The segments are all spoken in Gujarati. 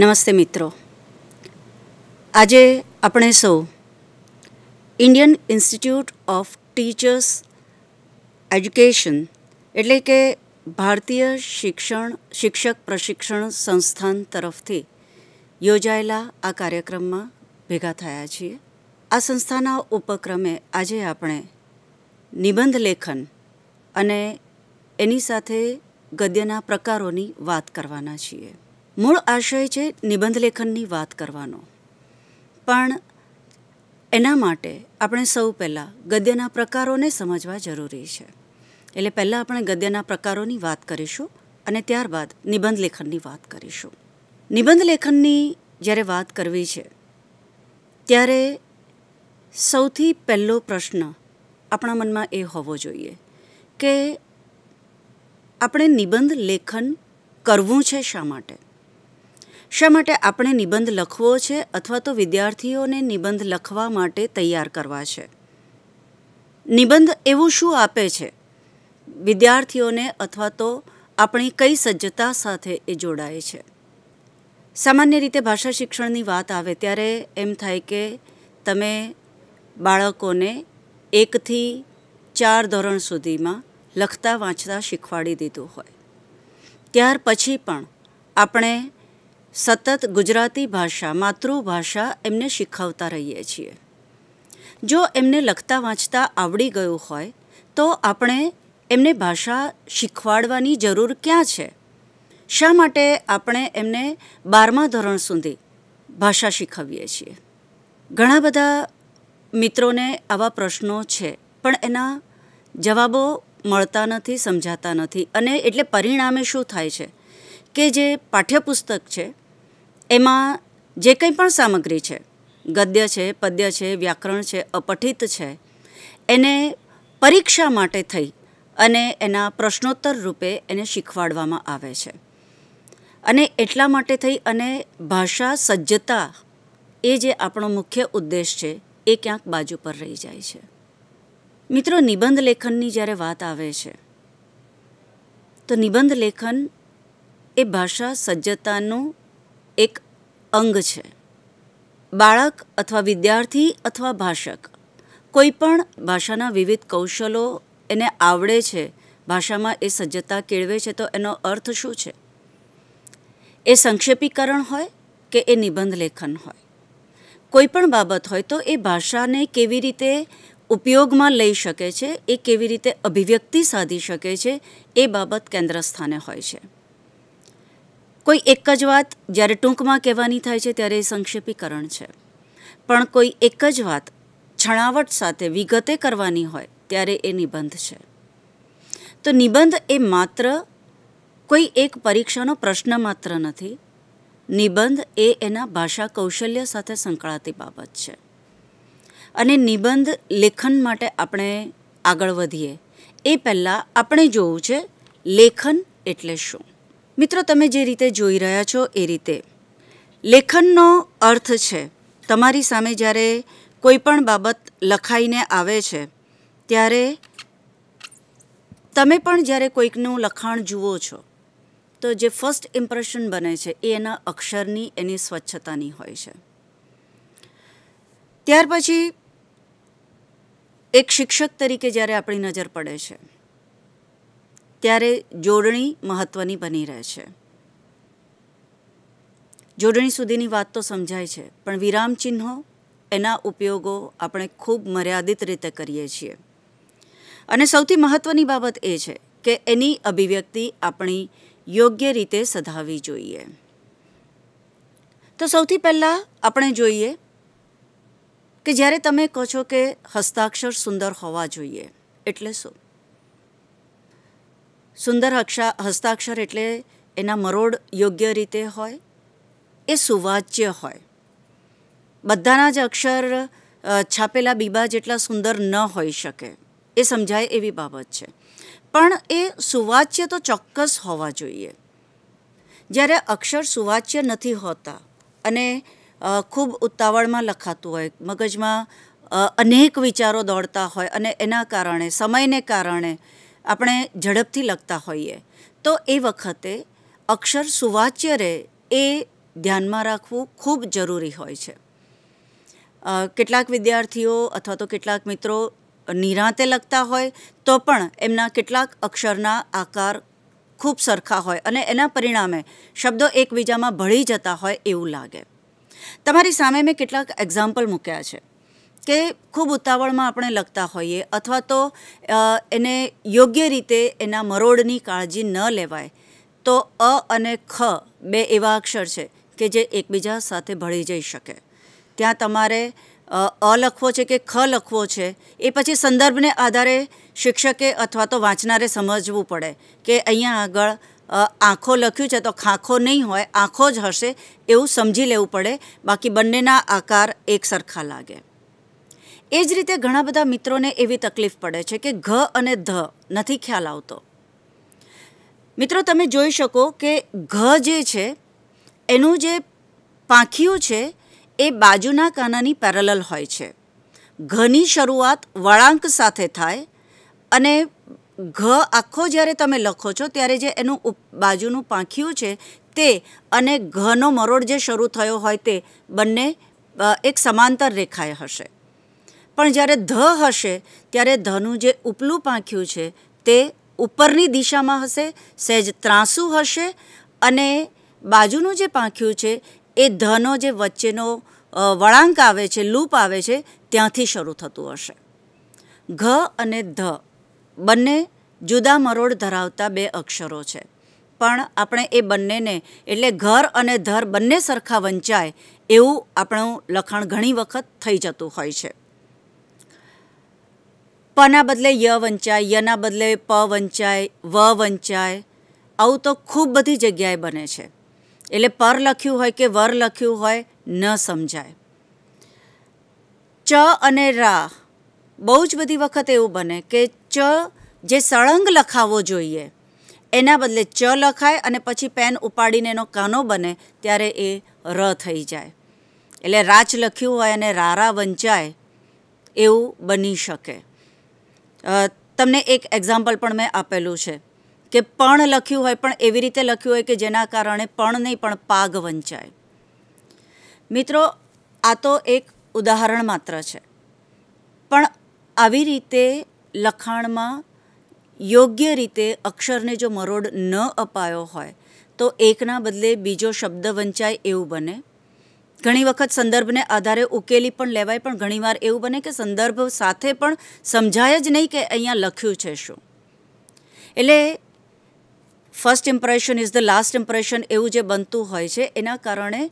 નમસ્તે મિત્રો આજે આપણે સૌ Indian institute of teachers education એટલે કે ભારતીય શિક્ષણ શિક્ષક પ્રશિક્ષણ સંસ્થાન તરફથી યોજાયેલા આ કાર્યક્રમમાં ભેગા થયા છીએ આ સંસ્થાના ઉપક્રમે આજે આપણે નિબંધ લેખન અને એની સાથે ગદ્યના પ્રકારોની વાત કરવાના છીએ મૂળ આશય છે નિબંધ લેખનની વાત કરવાનો પણ એના માટે આપણે સૌ પહેલાં ગદ્યના પ્રકારોને સમજવા જરૂરી છે એટલે પહેલાં આપણે ગદ્યના પ્રકારોની વાત કરીશું અને ત્યારબાદ નિબંધ લેખનની વાત કરીશું નિબંધ લેખનની જ્યારે વાત કરવી છે ત્યારે સૌથી પહેલો પ્રશ્ન આપણા મનમાં એ હોવો જોઈએ કે આપણે નિબંધ લેખન કરવું છે શા માટે શા માટે આપણે નિબંધ લખવો છે અથવા તો વિદ્યાર્થીઓને નિબંધ લખવા માટે તૈયાર કરવા છે નિબંધ એવું શું આપે છે વિદ્યાર્થીઓને અથવા તો આપણી કઈ સજ્જતા સાથે એ જોડાય છે સામાન્ય રીતે ભાષા શિક્ષણની વાત આવે ત્યારે એમ થાય કે તમે બાળકોને એકથી ચાર ધોરણ સુધીમાં લખતા વાંચતા શીખવાડી દીધું હોય ત્યાર પછી પણ આપણે સતત ગુજરાતી ભાષા માતૃભાષા એમને શીખવતા રહીએ છીએ જો એમને લખતા વાંચતા આવડી ગયું હોય તો આપણે એમને ભાષા શીખવાડવાની જરૂર ક્યાં છે શા માટે આપણે એમને બારમા ધોરણ સુધી ભાષા શીખવીએ છીએ ઘણા બધા મિત્રોને આવા પ્રશ્નો છે પણ એના જવાબો મળતા નથી સમજાતા નથી અને એટલે પરિણામે શું થાય છે કે જે પાઠ્યપુસ્તક છે એમાં જે કંઈ પણ સામગ્રી છે ગદ્ય છે પદ્ય છે વ્યાકરણ છે અપઠિત છે એને પરીક્ષા માટે થઈ અને એના પ્રશ્નોત્તર રૂપે એને શીખવાડવામાં આવે છે અને એટલા માટે થઈ અને ભાષા સજ્જતા એ જે આપણો મુખ્ય ઉદ્દેશ છે એ ક્યાંક બાજુ પર રહી જાય છે મિત્રો નિબંધ લેખનની જ્યારે વાત આવે છે તો નિબંધ લેખન એ ભાષા સજ્જતાનું એક અંગ છે બાળક અથવા વિદ્યાર્થી અથવા ભાષક કોઈ પણ ભાષાના વિવિધ કૌશલો એને આવડે છે ભાષામાં એ સજ્જતા કેળવે છે તો એનો અર્થ શું છે એ સંક્ષેપીકરણ હોય કે એ નિબંધ લેખન હોય કોઈ પણ બાબત હોય તો એ ભાષાને કેવી રીતે ઉપયોગમાં લઈ શકે છે એ કેવી રીતે અભિવ્યક્તિ સાધી શકે છે એ બાબત કેન્દ્ર સ્થાને હોય છે કોઈ એક જ વાત જ્યારે ટૂંકમાં કહેવાની થાય છે ત્યારે એ સંક્ષેપીકરણ છે પણ કોઈ એક જ વાત છણાવટ સાથે વિગતે કરવાની હોય ત્યારે એ નિબંધ છે તો નિબંધ એ માત્ર કોઈ એક પરીક્ષાનો પ્રશ્ન માત્ર નથી નિબંધ એ એના ભાષા કૌશલ્ય સાથે સંકળાતી બાબત છે અને નિબંધ લેખન માટે આપણે આગળ વધીએ એ પહેલાં આપણે જોવું છે લેખન એટલે શું મિત્રો તમે જે રીતે જોઈ રહ્યા છો એ રીતે લેખનનો અર્થ છે તમારી સામે જ્યારે કોઈ પણ બાબત લખાઈને આવે છે ત્યારે તમે પણ જ્યારે કોઈકનું લખાણ જુઓ છો તો જે ફર્સ્ટ ઇમ્પ્રેશન બને છે એ એના અક્ષરની એની સ્વચ્છતાની હોય છે ત્યાર પછી એક શિક્ષક તરીકે જ્યારે આપણી નજર પડે છે ત્યારે જોડણી મહત્ત્વની બની રહે છે જોડણી સુધીની વાત તો સમજાય છે પણ વિરામચિહ્નો એના ઉપયોગો આપણે ખૂબ મર્યાદિત રીતે કરીએ છીએ અને સૌથી મહત્ત્વની બાબત એ છે કે એની અભિવ્યક્તિ આપણી યોગ્ય રીતે સધાવી જોઈએ તો સૌથી પહેલાં આપણે જોઈએ કે જ્યારે તમે કહો છો કે હસ્તાક્ષર સુંદર હોવા જોઈએ એટલે શું સુંદર હક્ષા હસ્તાક્ષર એટલે એના મરોડ યોગ્ય રીતે હોય એ સુવાચ્ય હોય બધાના જ અક્ષર છાપેલા બીબા જેટલા સુંદર ન હોઈ શકે એ સમજાય એવી બાબત છે પણ એ સુવાચ્ય તો ચોક્કસ હોવા જોઈએ જ્યારે અક્ષર સુવાચ્ય નથી હોતા અને ખૂબ ઉતાવળમાં લખાતું હોય મગજમાં અનેક વિચારો દોડતા હોય અને એના કારણે સમયને કારણે આપણે ઝડપથી લખતા હોઈએ તો એ વખતે અક્ષર સુવાચ્ય રહે એ ધ્યાનમાં રાખવું ખૂબ જરૂરી હોય છે કેટલાક વિદ્યાર્થીઓ અથવા તો કેટલાક મિત્રો નિરાંતે લખતા હોય તો પણ એમના કેટલાક અક્ષરના આકાર ખૂબ સરખા હોય અને એના પરિણામે શબ્દો એકબીજામાં ભળી જતા હોય એવું લાગે તમારી સામે મેં કેટલાક એક્ઝામ્પલ મૂક્યા છે કે ખૂબ ઉતાવળમાં આપણે લખતા હોઈએ અથવા તો એને યોગ્ય રીતે એના મરોડની કાળજી ન લેવાય તો અ અને ખ બે એવા અક્ષર છે કે જે એકબીજા સાથે ભળી જઈ શકે ત્યાં તમારે અ લખવો છે કે ખ લખવો છે એ પછી સંદર્ભને આધારે શિક્ષકે અથવા તો વાંચનારે સમજવું પડે કે અહીંયા આગળ આંખો લખ્યું છે તો ખાંખો નહીં હોય આંખો જ હશે એવું સમજી લેવું પડે બાકી બંનેના આકાર એકસરખા લાગે એ જ રીતે ઘણા બધા મિત્રોને એવી તકલીફ પડે છે કે ઘ અને ધ નથી ખ્યાલ આવતો મિત્રો તમે જોઈ શકો કે ઘ જે છે એનું જે પાંખિયું છે એ બાજુના કાનાની પેરેલલ હોય છે ઘની શરૂઆત વળાંક સાથે થાય અને ઘ આખો જ્યારે તમે લખો છો ત્યારે જે એનું બાજુનું પાંખિયું છે તે અને ઘનો મરોડ જે શરૂ થયો હોય તે બંને એક સમાંતર રેખાએ હશે પણ જ્યારે ધ હશે ત્યારે ધનું જે ઉપલું પાંખ્યું છે તે ઉપરની દિશામાં હશે સહેજ ત્રાંસું હશે અને બાજુનું જે પાંખ્યું છે એ ધનો જે વચ્ચેનો વળાંક આવે છે લૂપ આવે છે ત્યાંથી શરૂ થતું હશે ઘ અને ધ બંને જુદા મરોડ ધરાવતા બે અક્ષરો છે પણ આપણે એ બંનેને એટલે ઘર અને ધર બંને સરખા વંચાય એવું આપણું લખાણ ઘણી વખત થઈ જતું હોય છે પના બદલે ય વંચાય યના બદલે પ વંચાય વ વંચાય આવું તો ખૂબ બધી જગ્યાએ બને છે એટલે પર લખ્યું હોય કે વર લખ્યું હોય ન સમજાય ચ અને રા બહુ જ બધી વખત એવું બને કે ચ જે સળંગ લખાવો જોઈએ એના બદલે ચ લખાય અને પછી પેન ઉપાડીને એનો કાનો બને ત્યારે એ ર થઈ જાય એટલે રાચ લખ્યું હોય અને રારા વંચાય એવું બની શકે તમને એક એક્ઝામ્પલ પણ મેં આપેલું છે કે પણ લખ્યું હોય પણ એવી રીતે લખ્યું હોય કે જેના કારણે પણ નહીં પણ પાગ વંચાય મિત્રો આ તો એક ઉદાહરણ માત્ર છે પણ આવી રીતે લખાણમાં યોગ્ય રીતે અક્ષરને જો મરોડ ન અપાયો હોય તો એકના બદલે બીજો શબ્દ વંચાય એવું બને ઘણી વખત સંદર્ભને આધારે ઉકેલી પણ લેવાય પણ ઘણીવાર એવું બને કે સંદર્ભ સાથે પણ સમજાય જ નહીં કે અહીંયા લખ્યું છે શું એટલે first impression is the last impression એવું જે બનતું હોય છે એના કારણે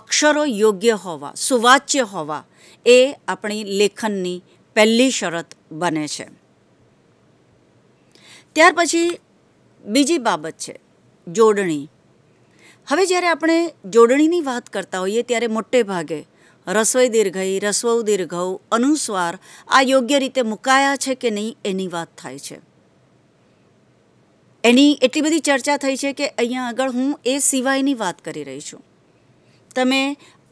અક્ષરો યોગ્ય હોવા સુવાચ્ય હોવા એ આપણી લેખનની પહેલી શરત બને છે ત્યાર પછી બીજી બાબત છે જોડણી હવે જ્યારે આપણે જોડણીની વાત કરતા હોઈએ ત્યારે મોટે ભાગે રસોઈ દીર્ઘઈ રસવૌ દીર્ઘૌ અનુસ્વાર આ યોગ્ય રીતે મુકાયા છે કે નહીં એની વાત થાય છે એની એટલી બધી ચર્ચા થઈ છે કે અહીંયા આગળ હું એ સિવાયની વાત કરી રહી છું તમે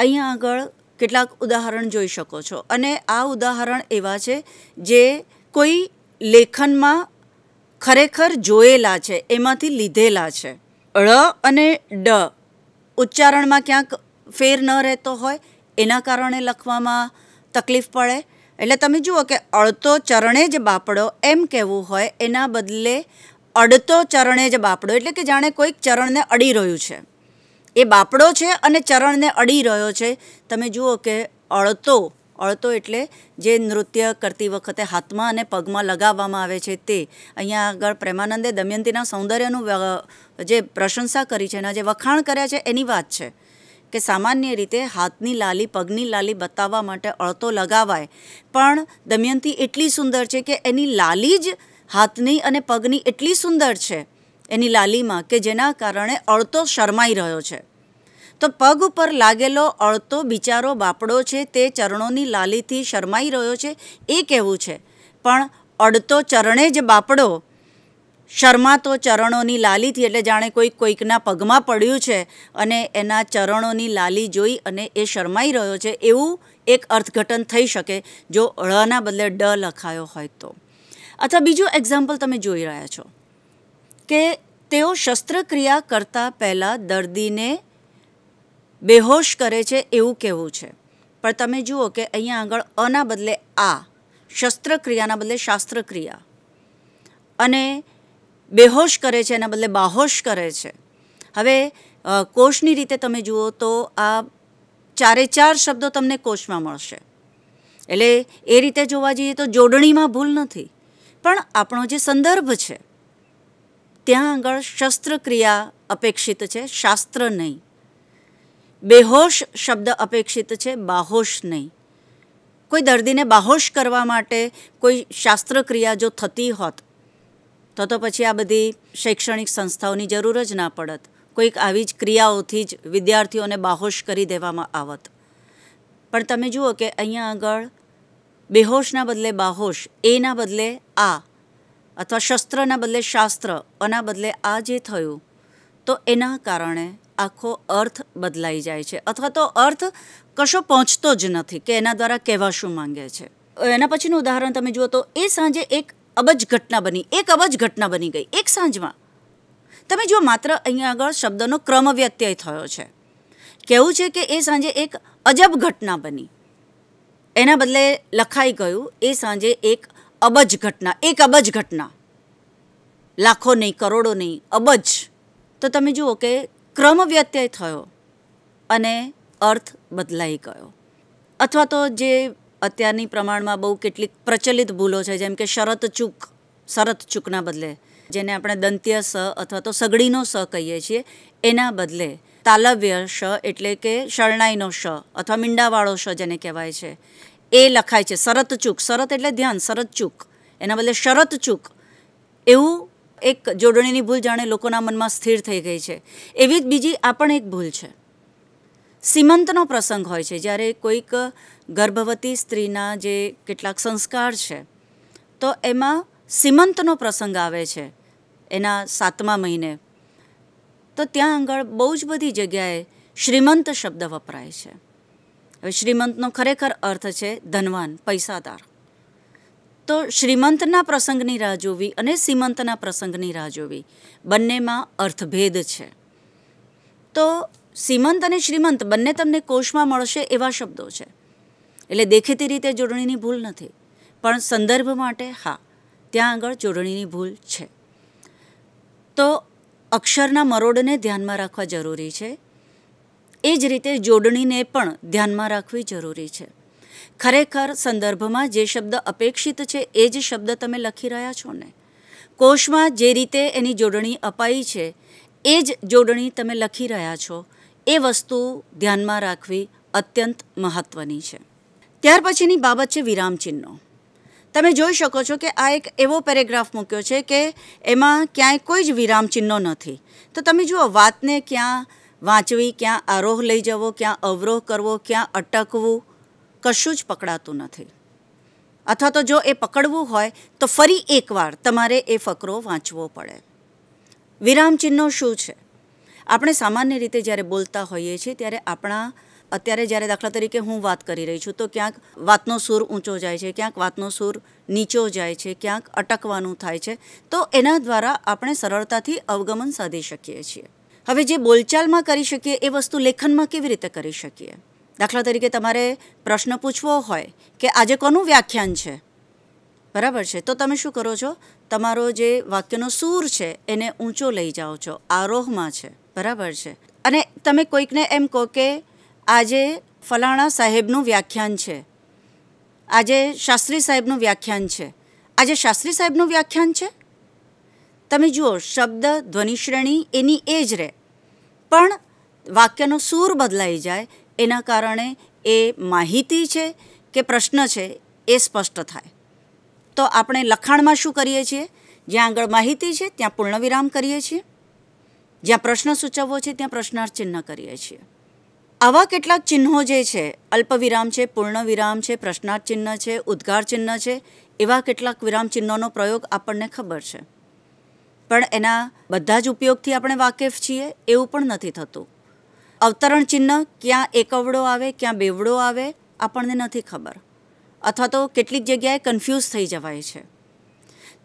અહીંયા આગળ કેટલાક ઉદાહરણ જોઈ શકો છો અને આ ઉદાહરણ એવા છે જે કોઈ લેખનમાં ખરેખર જોયેલા છે એમાંથી લીધેલા છે ળ અને ડ ઉચ્ચારણમાં ક્યાંક ફેર ન રહેતો હોય એના કારણે લખવામાં તકલીફ પડે એટલે તમે જુઓ કે અડતો ચરણે જ બાપડો એમ કહેવું હોય એના બદલે અડતો ચરણે જ બાપડો એટલે કે જાણે કોઈક ચરણને અડી રહ્યું છે એ બાપડો છે અને ચરણને અડી રહ્યો છે તમે જુઓ કે અડતો અળતો એટલે જે નૃત્ય કરતી વખતે હાથમાં અને પગમાં લગાવવામાં આવે છે તે અહીંયા આગળ પ્રેમાનંદે દમયંતીના સૌંદર્યનું જે પ્રશંસા કરી છે એના જે વખાણ કર્યા છે એની વાત છે કે સામાન્ય રીતે હાથની લાલી પગની લાલી બતાવવા માટે અળતો લગાવાય પણ દમયંતી એટલી સુંદર છે કે એની લાલી જ હાથની અને પગની એટલી સુંદર છે એની લાલીમાં કે જેના કારણે અળતો શરમાઈ રહ્યો છે તો પગ ઉપર લાગેલો અળતો બિચારો બાપડો છે તે ચરણોની લાલીથી શરમાઈ રહ્યો છે એ કહેવું છે પણ અડતો ચરણે જ બાપડો શરમાતો ચરણોની લાલીથી એટલે જાણે કોઈ કોઈકના પગમાં પડ્યું છે અને એના ચરણોની લાલી જોઈ અને એ શરમાઈ રહ્યો છે એવું એક અર્થઘટન થઈ શકે જો ળના બદલે ડ લખાયો હોય તો અથવા બીજું એક્ઝામ્પલ તમે જોઈ રહ્યા છો કે તેઓ શસ્ત્રક્રિયા કરતાં પહેલાં દર્દીને બેહોશ કરે છે એવું કહેવું છે પણ તમે જુઓ કે અહીંયા આગળ અના બદલે આ શસ્ત્રક્રિયાના બદલે શાસ્ત્રક્રિયા અને બેહોશ કરે છે એના બદલે બાહોશ કરે છે હવે કોષની રીતે તમે જુઓ તો આ ચારે ચાર શબ્દો તમને કોષમાં મળશે એટલે એ રીતે જોવા જઈએ તો જોડણીમાં ભૂલ નથી પણ આપણો જે સંદર્ભ છે ત્યાં આગળ શસ્ત્રક્રિયા અપેક્ષિત છે શાસ્ત્ર નહીં બેહોશ શબ્દ અપેક્ષિત છે બાહોશ નહીં કોઈ દર્દીને બાહોશ કરવા માટે કોઈ શાસ્ત્રક્રિયા જો થતી હોત તો તો પછી આ બધી શૈક્ષણિક સંસ્થાઓની જરૂર જ ના પડત કોઈક આવી જ ક્રિયાઓથી જ વિદ્યાર્થીઓને બાહોશ કરી દેવામાં આવત પણ તમે જુઓ કે અહીંયા આગળ બેહોશના બદલે બાહોશ એના બદલે આ અથવા શસ્ત્રના બદલે શાસ્ત્ર આના બદલે આ જે થયું તો એના કારણે આખો અર્થ બદલાઈ જાય છે અથવા તો અર્થ કશો પહોંચતો જ નથી કે એના દ્વારા કહેવા શું માંગે છે એના પછીનું ઉદાહરણ તમે જુઓ તો એ સાંજે એક અબજ ઘટના બની એક અબજ ઘટના બની ગઈ એક સાંજમાં તમે જુઓ માત્ર અહીંયા આગળ શબ્દનો ક્રમ વ્યત્યય થયો છે કહેવું છે કે એ સાંજે એક અજબ ઘટના બની એના બદલે લખાઈ ગયું એ સાંજે એક અબજ ઘટના એક અબજ ઘટના લાખો નહીં કરોડો નહીં અબજ તો તમે જુઓ કે ક્રમ વ્યત્યય થયો અને અર્થ બદલાઈ ગયો અથવા તો જે અત્યારની પ્રમાણમાં બહુ કેટલીક પ્રચલિત ભૂલો છે જેમ કે શરત ચૂક શરત ચૂકના બદલે જેને આપણે દંત્ય સ અથવા તો સગડીનો સ કહીએ છીએ એના બદલે તાલવ્ય શ એટલે કે શરણાઈનો શ અથવા મીંડાવાળો શ જેને કહેવાય છે એ લખાય છે શરત ચૂક શરત એટલે ધ્યાન શરત ચૂક એના બદલે શરત ચૂક એવું એક જોડણીની ભૂલ જાણે લોકોના મનમાં સ્થિર થઈ ગઈ છે એવી જ બીજી આ પણ એક ભૂલ છે સીમંતનો પ્રસંગ હોય છે જ્યારે કોઈક ગર્ભવતી સ્ત્રીના જે કેટલાક સંસ્કાર છે તો એમાં સીમંતનો પ્રસંગ આવે છે એના સાતમા મહિને તો ત્યાં આગળ બહુ જ બધી જગ્યાએ શ્રીમંત શબ્દ વપરાય છે હવે શ્રીમંતનો ખરેખર અર્થ છે ધનવાન પૈસાદાર તો શ્રીમંતના પ્રસંગની રાહ જોવી અને સીમંતના પ્રસંગની રાહ જોવી બંનેમાં અર્થભેદ છે તો સીમંત અને શ્રીમંત બંને તમને કોષમાં મળશે એવા શબ્દો છે એટલે દેખીતી રીતે જોડણીની ભૂલ નથી પણ સંદર્ભ માટે હા ત્યાં આગળ જોડણીની ભૂલ છે તો અક્ષરના મરોડને ધ્યાનમાં રાખવા જરૂરી છે એ જ રીતે જોડણીને પણ ધ્યાનમાં રાખવી જરૂરી છે ખરેખર સંદર્ભમાં જે શબ્દ અપેક્ષિત છે એ જ શબ્દ તમે લખી રહ્યા છો ને કોષમાં જે રીતે એની જોડણી અપાઈ છે એ જ જોડણી તમે લખી રહ્યા છો એ વસ્તુ ધ્યાનમાં રાખવી અત્યંત મહત્ત્વની છે ત્યાર પછીની બાબત છે વિરામચિહ્નો તમે જોઈ શકો છો કે આ એક એવો પેરેગ્રાફ મૂક્યો છે કે એમાં ક્યાંય કોઈ જ વિરામચિહ્નો નથી તો તમે જુઓ વાતને ક્યાં વાંચવી ક્યાં આરોહ લઈ જવો ક્યાં અવરોહ કરવો ક્યાં અટકવું કશું જ પકડાતું નથી અથવા તો જો એ પકડવું હોય તો ફરી એકવાર તમારે એ ફકરો વાંચવો પડે વિરામચિહ્નો શું છે આપણે સામાન્ય રીતે જ્યારે બોલતા હોઈએ છીએ ત્યારે આપણા અત્યારે જ્યારે દાખલા તરીકે હું વાત કરી રહી છું તો ક્યાંક વાતનો સૂર ઊંચો જાય છે ક્યાંક વાતનો સૂર નીચો જાય છે ક્યાંક અટકવાનું થાય છે તો એના દ્વારા આપણે સરળતાથી અવગમન સાધી શકીએ છીએ હવે જે બોલચાલમાં કરી શકીએ એ વસ્તુ લેખનમાં કેવી રીતે કરી શકીએ દાખલા તરીકે તમારે પ્રશ્ન પૂછવો હોય કે આજે કોનું વ્યાખ્યાન છે બરાબર છે તો તમે શું કરો છો તમારો જે વાક્યનો સૂર છે એને ઊંચો લઈ જાઓ છો આરોહમાં છે બરાબર છે અને તમે કોઈકને એમ કહો કે આજે ફલાણા સાહેબનું વ્યાખ્યાન છે આજે શાસ્ત્રી સાહેબનું વ્યાખ્યાન છે આજે શાસ્ત્રી સાહેબનું વ્યાખ્યાન છે તમે જુઓ શબ્દ ધ્વનિશ્રેણી એની એ જ રહે પણ વાક્યનો સૂર બદલાઈ જાય એના કારણે એ માહિતી છે કે પ્રશ્ન છે એ સ્પષ્ટ થાય તો આપણે લખાણમાં શું કરીએ છીએ જ્યાં આગળ માહિતી છે ત્યાં પૂર્ણવિરામ કરીએ છીએ જ્યાં પ્રશ્ન સૂચવવો છે ત્યાં પ્રશ્નાર્થ ચિહ્ન કરીએ છીએ આવા કેટલાક ચિહ્નો જે છે અલ્પવિરામ છે પૂર્ણવિરામ છે પ્રશ્નાર્થ ચિહ્ન છે ઉદ્ગાર ચિહ્ન છે એવા કેટલાક વિરામ ચિહ્નોનો પ્રયોગ આપણને ખબર છે પણ એના બધા જ ઉપયોગથી આપણે વાકેફ છીએ એવું પણ નથી થતું અવતરણ ચિહ્ન ક્યાં એકવડો આવે ક્યાં બેવડો આવે આપણને નથી ખબર અથવા તો કેટલીક જગ્યાએ કન્ફ્યુઝ થઈ જવાય છે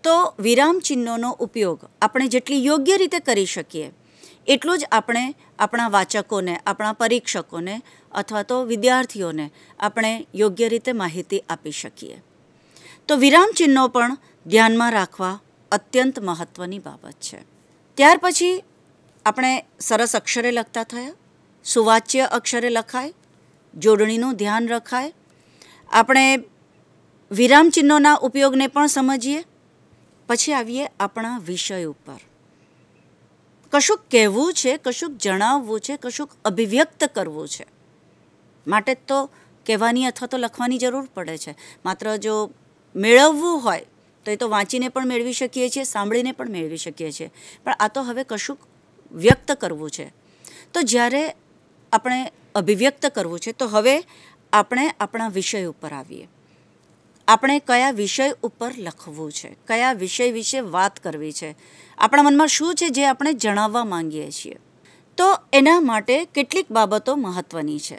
તો વિરામ ચિહ્નોનો ઉપયોગ આપણે જેટલી યોગ્ય રીતે કરી શકીએ એટલું જ આપણે આપણા વાચકોને આપણા પરીક્ષકોને અથવા તો વિદ્યાર્થીઓને આપણે યોગ્ય રીતે માહિતી આપી શકીએ તો વિરામ ચિહ્નો પણ ધ્યાનમાં રાખવા અત્યંત મહત્ત્વની બાબત છે ત્યાર પછી આપણે સરસ અક્ષરે લખતા થયા સુવાચ્ય અક્ષરે લખાય જોડણીનું ધ્યાન રખાય આપણે વિરામચિહ્નોના ઉપયોગને પણ સમજીએ પછી આવીએ આપણા વિષય ઉપર કશુંક કહેવું છે કશુંક જણાવવું છે કશુંક અભિવ્યક્ત કરવું છે માટે તો કહેવાની અથવા તો લખવાની જરૂર પડે છે માત્ર જો મેળવવું હોય તો એ તો વાંચીને પણ મેળવી શકીએ છીએ સાંભળીને પણ મેળવી શકીએ છીએ પણ આ તો હવે કશુંક વ્યક્ત કરવું છે તો જ્યારે આપણે અભિવ્યક્ત કરવું છે તો હવે આપણે આપણા વિષય ઉપર આવીએ આપણે કયા વિષય ઉપર લખવું છે કયા વિષય વિશે વાત કરવી છે આપણા મનમાં શું છે જે આપણે જણાવવા માંગીએ છીએ તો એના માટે કેટલીક બાબતો મહત્ત્વની છે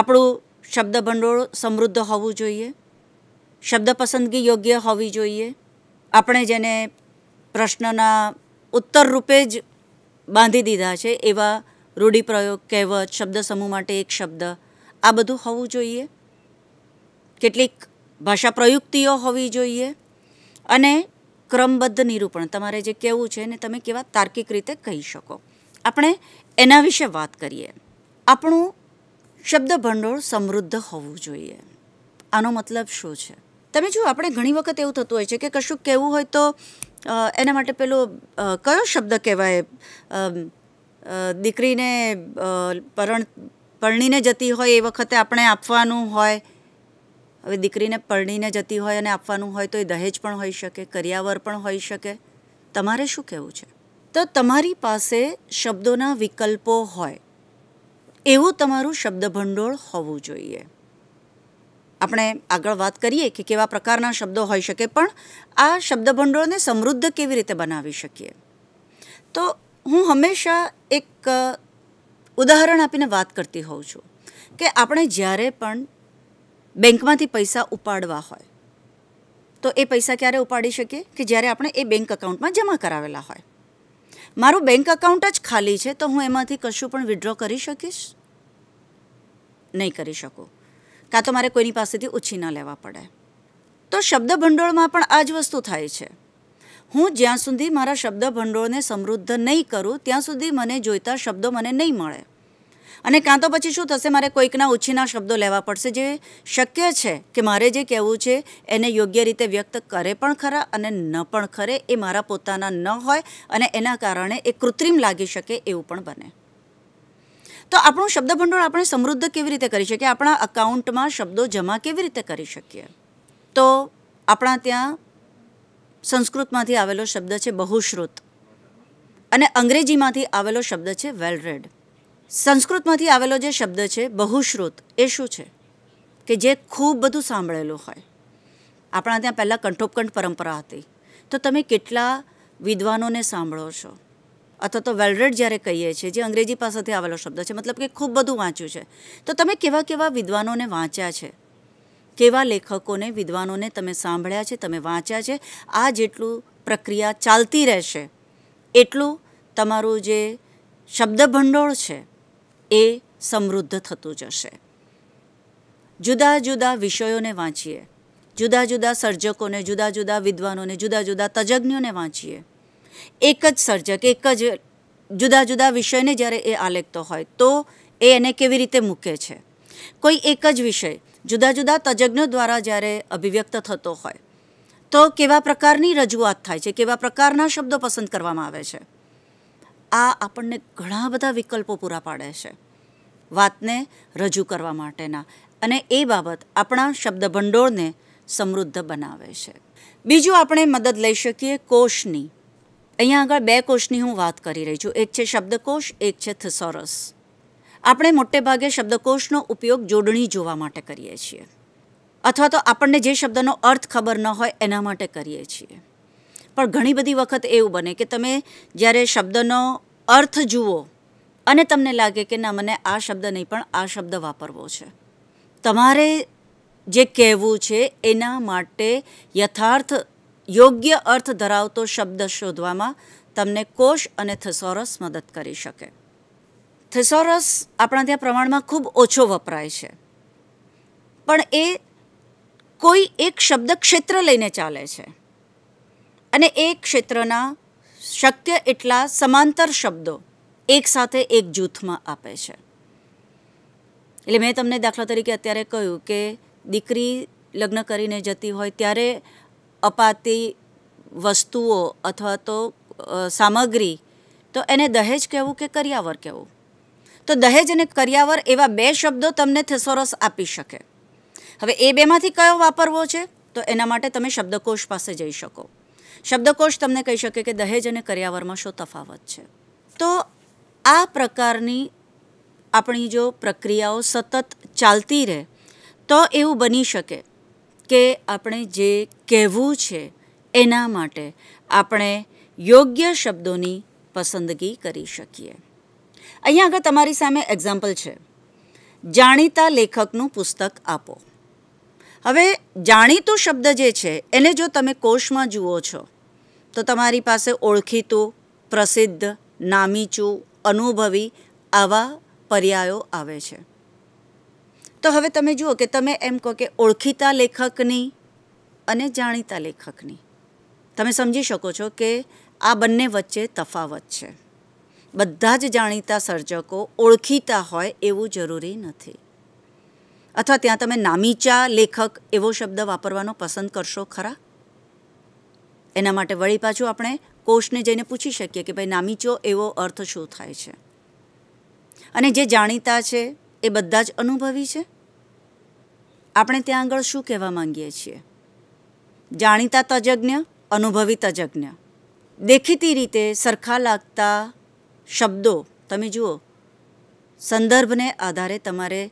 આપણું શબ્દભંડોળ સમૃદ્ધ હોવું જોઈએ શબ્દ પસંદગી યોગ્ય હોવી જોઈએ આપણે જેને પ્રશ્નના ઉત્તર રૂપે જ બાંધી દીધા છે એવા રૂઢિપ્રયોગ કહેવત શબ્દ સમૂહ માટે એક શબ્દ આ બધું હોવું જોઈએ કેટલીક ભાષા પ્રયુક્તિઓ હોવી જોઈએ અને ક્રમબદ્ધ નિરૂપણ તમારે જે કહેવું છે એને તમે કેવા તાર્કિક રીતે કહી શકો આપણે એના વિશે વાત કરીએ આપણું શબ્દ ભંડોળ સમૃદ્ધ હોવું જોઈએ આનો મતલબ શું છે તમે જુઓ આપણે ઘણી વખત એવું થતું હોય છે કે કશું કહેવું હોય તો એના માટે પેલો કયો શબ્દ કહેવાય દીકરીને પરણ પરણીને જતી હોય એ વખતે આપણે આપવાનું હોય હવે દીકરીને પરણીને જતી હોય અને આપવાનું હોય તો એ દહેજ પણ હોઈ શકે કરિયાવર પણ હોઈ શકે તમારે શું કહેવું છે તો તમારી પાસે શબ્દોના વિકલ્પો હોય એવું તમારું શબ્દભંડોળ હોવું જોઈએ આપણે આગળ વાત કરીએ કે કેવા પ્રકારના શબ્દો હોઈ શકે પણ આ શબ્દભંડોળને સમૃદ્ધ કેવી રીતે બનાવી શકીએ તો હું હંમેશા એક ઉદાહરણ આપીને વાત કરતી હોઉં છું કે આપણે જ્યારે પણ બેંકમાંથી પૈસા ઉપાડવા હોય તો એ પૈસા ક્યારે ઉપાડી શકીએ કે જ્યારે આપણે એ બેંક અકાઉન્ટમાં જમા કરાવેલા હોય મારું બેંક અકાઉન્ટ જ ખાલી છે તો હું એમાંથી કશું પણ વિડ્રો કરી શકીશ નહીં કરી શકું કાં તો મારે કોઈની પાસેથી ઓછી ન લેવા પડે તો શબ્દ ભંડોળમાં પણ આ જ વસ્તુ થાય છે હું જ્યાં સુધી મારા શબ્દ ભંડોળને સમૃદ્ધ નહીં કરું ત્યાં સુધી મને જોઈતા શબ્દો મને નહીં મળે અને કાં તો પછી શું થશે મારે કોઈકના ઓછીના શબ્દો લેવા પડશે જે શક્ય છે કે મારે જે કહેવું છે એને યોગ્ય રીતે વ્યક્ત કરે પણ ખરા અને ન પણ ખરે એ મારા પોતાના ન હોય અને એના કારણે એ કૃત્રિમ લાગી શકે એવું પણ બને તો આપણું શબ્દ ભંડોળ આપણે સમૃદ્ધ કેવી રીતે કરી શકીએ આપણા અકાઉન્ટમાં શબ્દો જમા કેવી રીતે કરી શકીએ તો આપણા ત્યાં સંસ્કૃતમાંથી આવેલો શબ્દ છે બહુશ્રુત અને અંગ્રેજીમાંથી આવેલો શબ્દ છે વેલ રેડ સંસ્કૃતમાંથી આવેલો જે શબ્દ છે બહુશ્રુત એ શું છે કે જે ખૂબ બધું સાંભળેલું હોય આપણા ત્યાં પહેલાં કંઠોપકંઠ પરંપરા હતી તો તમે કેટલા વિદ્વાનોને સાંભળો છો અથવા તો વેલરેડ જ્યારે કહીએ છીએ જે અંગ્રેજી પાસેથી આવેલો શબ્દ છે મતલબ કે ખૂબ બધું વાંચ્યું છે તો તમે કેવા કેવા વિદ્વાનોને વાંચ્યા છે કેવા લેખકોને વિદ્વાનોને તમે સાંભળ્યા છે તમે વાંચ્યા છે આ જેટલું પ્રક્રિયા ચાલતી રહેશે એટલું તમારું જે શબ્દભંડોળ છે એ સમૃદ્ધ થતું જશે જુદા જુદા વિષયોને વાંચીએ જુદા જુદા સર્જકોને જુદા જુદા વિદ્વાનોને જુદા જુદા તજજ્ઞોને વાંચીએ એક જ સર્જક એક જ જુદા જુદા વિષયને જ્યારે એ આલેખતો હોય તો એ એને કેવી રીતે મૂકે છે કોઈ એક જ વિષય જુદા જુદા તજજ્ઞો દ્વારા જ્યારે અભિવ્યક્ત થતો હોય તો કેવા પ્રકારની રજૂઆત થાય છે કેવા પ્રકારના શબ્દો પસંદ કરવામાં આવે છે આ આપણને ઘણા બધા વિકલ્પો પૂરા પાડે છે વાતને રજૂ કરવા માટેના અને એ બાબત આપણા શબ્દ ભંડોળને સમૃદ્ધ બનાવે છે બીજું આપણે મદદ લઈ શકીએ કોષની અહીંયા આગળ બે કોષની હું વાત કરી રહી છું એક છે શબ્દકોષ એક છે થસોરસ આપણે મોટે ભાગે શબ્દકોશનો ઉપયોગ જોડણી જોવા માટે કરીએ છીએ અથવા તો આપણને જે શબ્દનો અર્થ ખબર ન હોય એના માટે કરીએ છીએ પણ ઘણી બધી વખત એવું બને કે તમે જ્યારે શબ્દનો અર્થ જુઓ અને તમને લાગે કે ના મને આ શબ્દ નહીં પણ આ શબ્દ વાપરવો છે તમારે જે કહેવું છે એના માટે યથાર્થ યોગ્ય અર્થ ધરાવતો શબ્દ શોધવામાં તમને કોષ અને થસોરસ મદદ કરી શકે થેસોરસ આપણા ત્યાં પ્રમાણમાં ખૂબ ઓછો વપરાય છે પણ એ કોઈ એક શબ્દ ક્ષેત્ર લઈને ચાલે છે અને એ ક્ષેત્રના શક્ય એટલા સમાંતર શબ્દો એકસાથે એક જૂથમાં આપે છે એટલે મેં તમને દાખલા તરીકે અત્યારે કહ્યું કે દીકરી લગ્ન કરીને જતી હોય ત્યારે અપાતી વસ્તુઓ અથવા તો સામગ્રી તો એને દહેજ કહેવું કે કરિયાવર કહેવું તો દહેજ અને કર્યાવર એવા બે શબ્દો તમને થેસોરસ આપી શકે હવે એ બેમાંથી કયો વાપરવો છે તો એના માટે તમે શબ્દકોશ પાસે જઈ શકો શબ્દકોશ તમને કહી શકે કે દહેજ અને કર્યાવરમાં શું તફાવત છે તો આ પ્રકારની આપણી જો પ્રક્રિયાઓ સતત ચાલતી રહે તો એવું બની શકે કે આપણે જે કહેવું છે એના માટે આપણે યોગ્ય શબ્દોની પસંદગી કરી શકીએ અહીંયા આગળ તમારી સામે એક્ઝામ્પલ છે જાણીતા લેખકનું પુસ્તક આપો હવે જાણીતું શબ્દ જે છે એને જો તમે કોષમાં જુઓ છો તો તમારી પાસે ઓળખીતું પ્રસિદ્ધ નામીચું અનુભવી આવા પર્યાયો આવે છે તો હવે તમે જુઓ કે તમે એમ કહો કે ઓળખીતા લેખકની અને જાણીતા લેખકની તમે સમજી શકો છો કે આ બંને વચ્ચે તફાવત છે બધા જ જાણીતા સર્જકો ઓળખીતા હોય એવું જરૂરી નથી અથવા ત્યાં તમે નામીચા લેખક એવો શબ્દ વાપરવાનો પસંદ કરશો ખરા એના માટે વળી પાછું આપણે કોષને જઈને પૂછી શકીએ કે ભાઈ નામીચો એવો અર્થ શું થાય છે અને જે જાણીતા છે એ બધા જ અનુભવી છે આપણે ત્યાં આગળ શું કહેવા માંગીએ છીએ જાણીતા તજજ્ઞ અનુભવી તજજ્ઞ દેખીતી રીતે સરખા લાગતા શબ્દો તમે જુઓ સંદર્ભને આધારે તમારે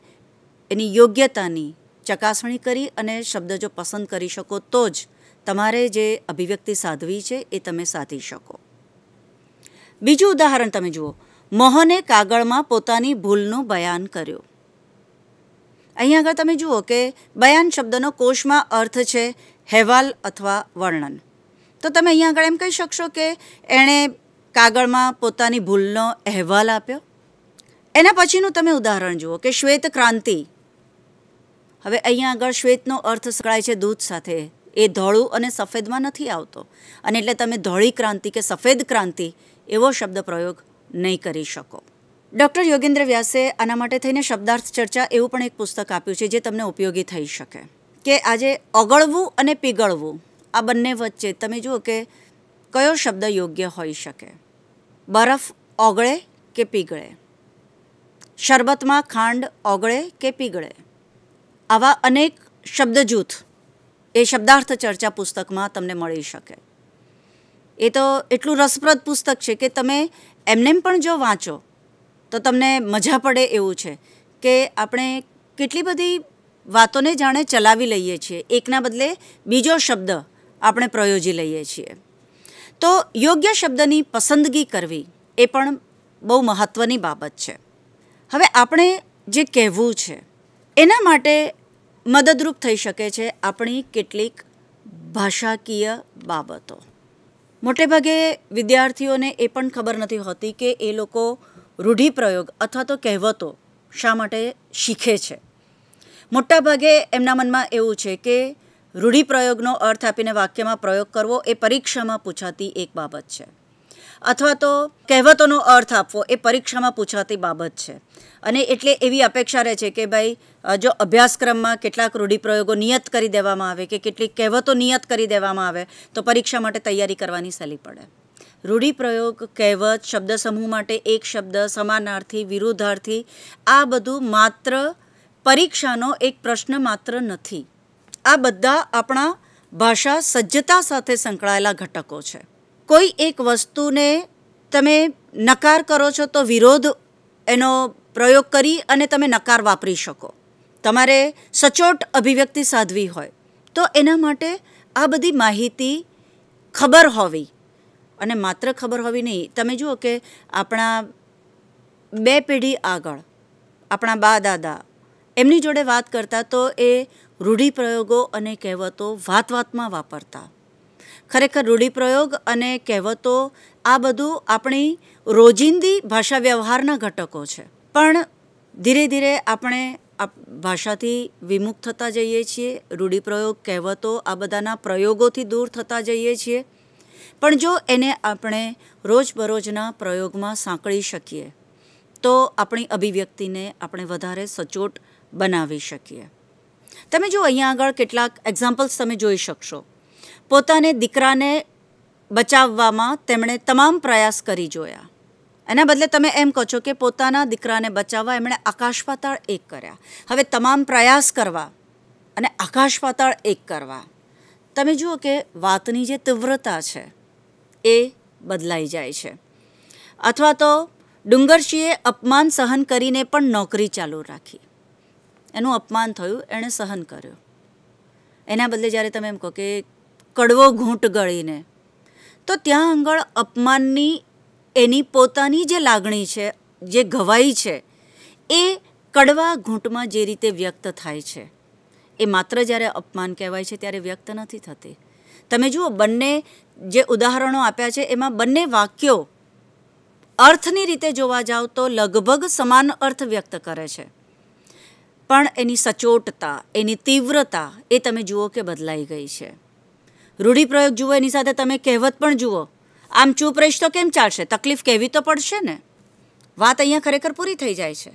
એની યોગ્યતાની ચકાસણી કરી અને શબ્દ જો પસંદ કરી શકો તો જ તમારે જે અભિવ્યક્તિ સાધવી છે એ તમે સાધી શકો બીજું ઉદાહરણ તમે જુઓ મોહને કાગળમાં પોતાની ભૂલનું બયાન કર્યું અહીંયા આગળ તમે જુઓ કે બયાન શબ્દનો કોષમાં અર્થ છે હેવાલ અથવા વર્ણન તો તમે અહીંયા આગળ એમ કહી શકશો કે એણે કાગળમાં પોતાની ભૂલનો અહેવાલ આપ્યો એના પછીનું તમે ઉદાહરણ જુઓ કે શ્વેત ક્રાંતિ હવે અહીંયા આગળ શ્વેતનો અર્થ સકળાય છે દૂધ સાથે એ ધોળું અને સફેદમાં નથી આવતો અને એટલે તમે ધોળી ક્રાંતિ કે સફેદ ક્રાંતિ એવો શબ્દ પ્રયોગ નહીં કરી શકો ડૉક્ટર યોગેન્દ્ર વ્યાસે આના માટે થઈને શબ્દાર્થ ચર્ચા એવું પણ એક પુસ્તક આપ્યું છે જે તમને ઉપયોગી થઈ શકે કે આજે ઓગળવું અને પીગળવું આ બંને વચ્ચે તમે જુઓ કે કયો શબ્દ યોગ્ય હોઈ શકે બરફ ઓગળે કે પીગળે શરબતમાં ખાંડ ઓગળે કે પીગળે આવા અનેક શબ્દ જૂથ એ શબ્દાર્થ ચર્ચા પુસ્તકમાં તમને મળી શકે એ તો એટલું રસપ્રદ પુસ્તક છે કે તમે એમનેમ પણ જો વાંચો તો તમને મજા પડે એવું છે કે આપણે કેટલી બધી વાતોને જાણે ચલાવી લઈએ છીએ એકના બદલે બીજો શબ્દ આપણે પ્રયોજી લઈએ છીએ તો યોગ્ય શબ્દની પસંદગી કરવી એ પણ બહુ મહત્ત્વની બાબત છે હવે આપણે જે કહેવું છે એના માટે મદદરૂપ થઈ શકે છે આપણી કેટલીક ભાષાકીય બાબતો મોટેભાગે વિદ્યાર્થીઓને એ પણ ખબર નથી હોતી કે એ લોકો રૂઢિપ્રયોગ અથવા તો કહેવતો શા માટે શીખે છે મોટાભાગે એમના મનમાં એવું છે કે રૂઢિપ્રયોગનો અર્થ આપીને વાક્યમાં પ્રયોગ કરવો એ પરીક્ષામાં પૂછાતી એક બાબત છે અથવા તો કહેવતોનો અર્થ આપવો એ પરીક્ષામાં પૂછાતી બાબત છે અને એટલે એવી અપેક્ષા રહે છે કે ભાઈ જો અભ્યાસક્રમમાં કેટલાક રૂઢિપ્રયોગો નિયત કરી દેવામાં આવે કે કેટલીક કહેવતો નિયત કરી દેવામાં આવે તો પરીક્ષા માટે તૈયારી કરવાની સહેલી પડે રૂઢિપ્રયોગ કહેવત શબ્દ સમૂહ માટે એક શબ્દ સમાનાર્થી વિરુદ્ધાર્થી આ બધું માત્ર પરીક્ષાનો એક પ્રશ્ન માત્ર નથી આ બધા આપણા ભાષા સજ્જતા સાથે સંકળાયેલા ઘટકો છે કોઈ એક વસ્તુને તમે નકાર કરો છો તો વિરોધ એનો પ્રયોગ કરી અને તમે નકાર વાપરી શકો તમારે સચોટ અભિવ્યક્તિ સાધવી હોય તો એના માટે આ બધી માહિતી ખબર હોવી અને માત્ર ખબર હોવી નહીં તમે જુઓ કે આપણા બે પેઢી આગળ આપણા બા દાદા એમની જોડે વાત કરતા તો એ રૂઢિપ્રયોગો અને કહેવતો વાત વાતમાં વાપરતા ખરેખર રૂઢિપ્રયોગ અને કહેવતો આ બધું આપણી રોજિંદી ભાષા વ્યવહારના ઘટકો છે પણ ધીરે ધીરે આપણે ભાષાથી વિમુખ થતા જઈએ છીએ રૂઢિપ્રયોગ કહેવતો આ બધાના પ્રયોગોથી દૂર થતા જઈએ છીએ પણ જો એને આપણે રોજબરોજના પ્રયોગમાં સાંકળી શકીએ તો આપણી અભિવ્યક્તિને આપણે વધારે સચોટ બનાવી શકીએ તમે જો અહીંયા આગળ કેટલાક એક્ઝામ્પલ્સ તમે જોઈ શકશો પોતાને દીકરાને બચાવવામાં તેમણે તમામ પ્રયાસ કરી જોયા એના બદલે તમે એમ કહો છો કે પોતાના દીકરાને બચાવવા એમણે આકાશ પાતાળ એક કર્યા હવે તમામ પ્રયાસ કરવા અને આકાશ પાતાળ એક કરવા તમે જુઓ કે વાતની જે તીવ્રતા છે એ બદલાઈ જાય છે અથવા તો ડુંગરસિંહે અપમાન સહન કરીને પણ નોકરી ચાલુ રાખી એનું અપમાન થયું એણે સહન કર્યું એના બદલે જ્યારે તમે એમ કહો કે કડવો ઘૂંટ ગળીને તો ત્યાં આગળ અપમાનની એની પોતાની જે લાગણી છે જે ઘવાઈ છે એ કડવા ઘૂંટમાં જે રીતે વ્યક્ત થાય છે એ માત્ર જ્યારે અપમાન કહેવાય છે ત્યારે વ્યક્ત નથી થતી તમે જુઓ બંને જે ઉદાહરણો આપ્યા છે એમાં બંને વાક્યો અર્થની રીતે જોવા જાઓ તો લગભગ સમાન અર્થ વ્યક્ત કરે છે પણ એની સચોટતા એની તીવ્રતા એ તમે જુઓ કે બદલાઈ ગઈ છે રૂઢિપ્રયોગ જુઓ એની સાથે તમે કહેવત પણ જુઓ આમ ચૂપ રહીશ તો કેમ ચાલશે તકલીફ કહેવી તો પડશે ને વાત અહીંયા ખરેખર પૂરી થઈ જાય છે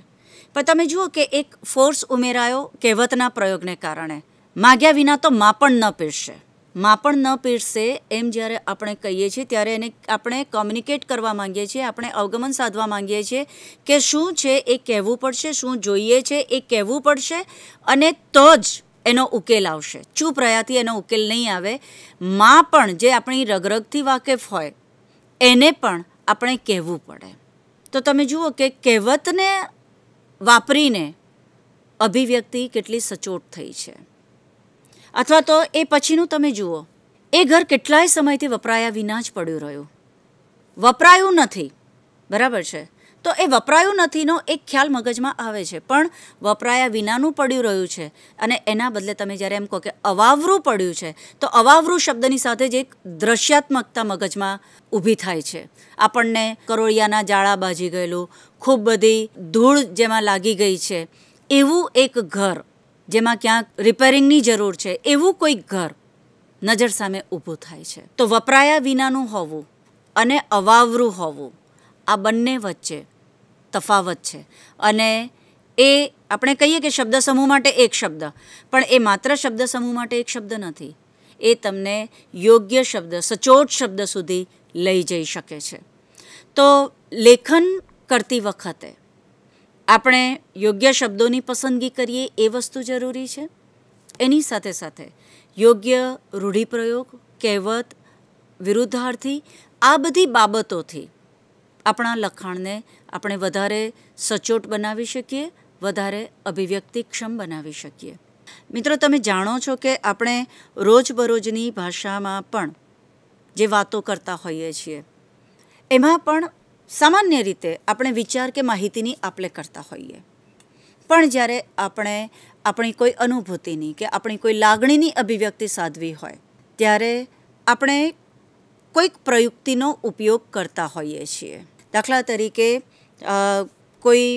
પણ તમે જુઓ કે એક ફોર્સ ઉમેરાયો કહેવતના પ્રયોગને કારણે માગ્યા વિના તો માં પણ ન પીરશે માં પણ ન પીરસે એમ જ્યારે આપણે કહીએ છીએ ત્યારે એને આપણે કોમ્યુનિકેટ કરવા માંગીએ છીએ આપણે અવગમન સાધવા માંગીએ છીએ કે શું છે એ કહેવું પડશે શું જોઈએ છે એ કહેવું પડશે અને તો જ એનો ઉકેલ આવશે ચૂપ રહ્યાથી એનો ઉકેલ નહીં આવે માં પણ જે આપણી રગરગથી વાકેફ હોય એને પણ આપણે કહેવું પડે તો તમે જુઓ કે કહેવતને વાપરીને અભિવ્યક્તિ કેટલી સચોટ થઈ છે અથવા તો એ પછીનું તમે જુઓ એ ઘર કેટલાય સમયથી વપરાયા વિના જ પડ્યું રહ્યું વપરાયું નથી બરાબર છે તો એ વપરાયું નથીનો એક ખ્યાલ મગજમાં આવે છે પણ વપરાયા વિનાનું પડ્યું રહ્યું છે અને એના બદલે તમે જ્યારે એમ કહો કે અવાવરું પડ્યું છે તો અવાવરું શબ્દની સાથે જ એક દ્રશ્યાત્મકતા મગજમાં ઊભી થાય છે આપણને કરોળિયાના જાળા બાજી ગયેલું ખૂબ બધી ધૂળ જેમાં લાગી ગઈ છે એવું એક ઘર જેમાં ક્યાંક રિપેરિંગની જરૂર છે એવું કોઈ ઘર નજર સામે ઊભું થાય છે તો વપરાયા વિનાનું હોવું અને અવાવરું હોવું આ બંને વચ્ચે તફાવત છે અને એ આપણે કહીએ કે શબ્દ સમૂહ માટે એક શબ્દ પણ એ માત્ર શબ્દ સમૂહ માટે એક શબ્દ નથી એ તમને યોગ્ય શબ્દ સચોટ શબ્દ સુધી લઈ જઈ શકે છે તો લેખન કરતી વખતે આપણે યોગ્ય શબ્દોની પસંદગી કરીએ એ વસ્તુ જરૂરી છે એની સાથે સાથે યોગ્ય રૂઢિપ્રયોગ કહેવત વિરુદ્ધાર્થી આ બધી બાબતોથી આપણા લખાણને આપણે વધારે સચોટ બનાવી શકીએ વધારે અભિવ્યક્તિક્ષમ બનાવી શકીએ મિત્રો તમે જાણો છો કે આપણે રોજબરોજની ભાષામાં પણ જે વાતો કરતા હોઈએ છીએ એમાં પણ સામાન્ય રીતે આપણે વિચાર કે માહિતીની આપલે કરતા હોઈએ પણ જ્યારે આપણે આપણી કોઈ અનુભૂતિની કે આપણી કોઈ લાગણીની અભિવ્યક્તિ સાધવી હોય ત્યારે આપણે કોઈક પ્રયુક્તિનો ઉપયોગ કરતા હોઈએ છીએ દાખલા તરીકે કોઈ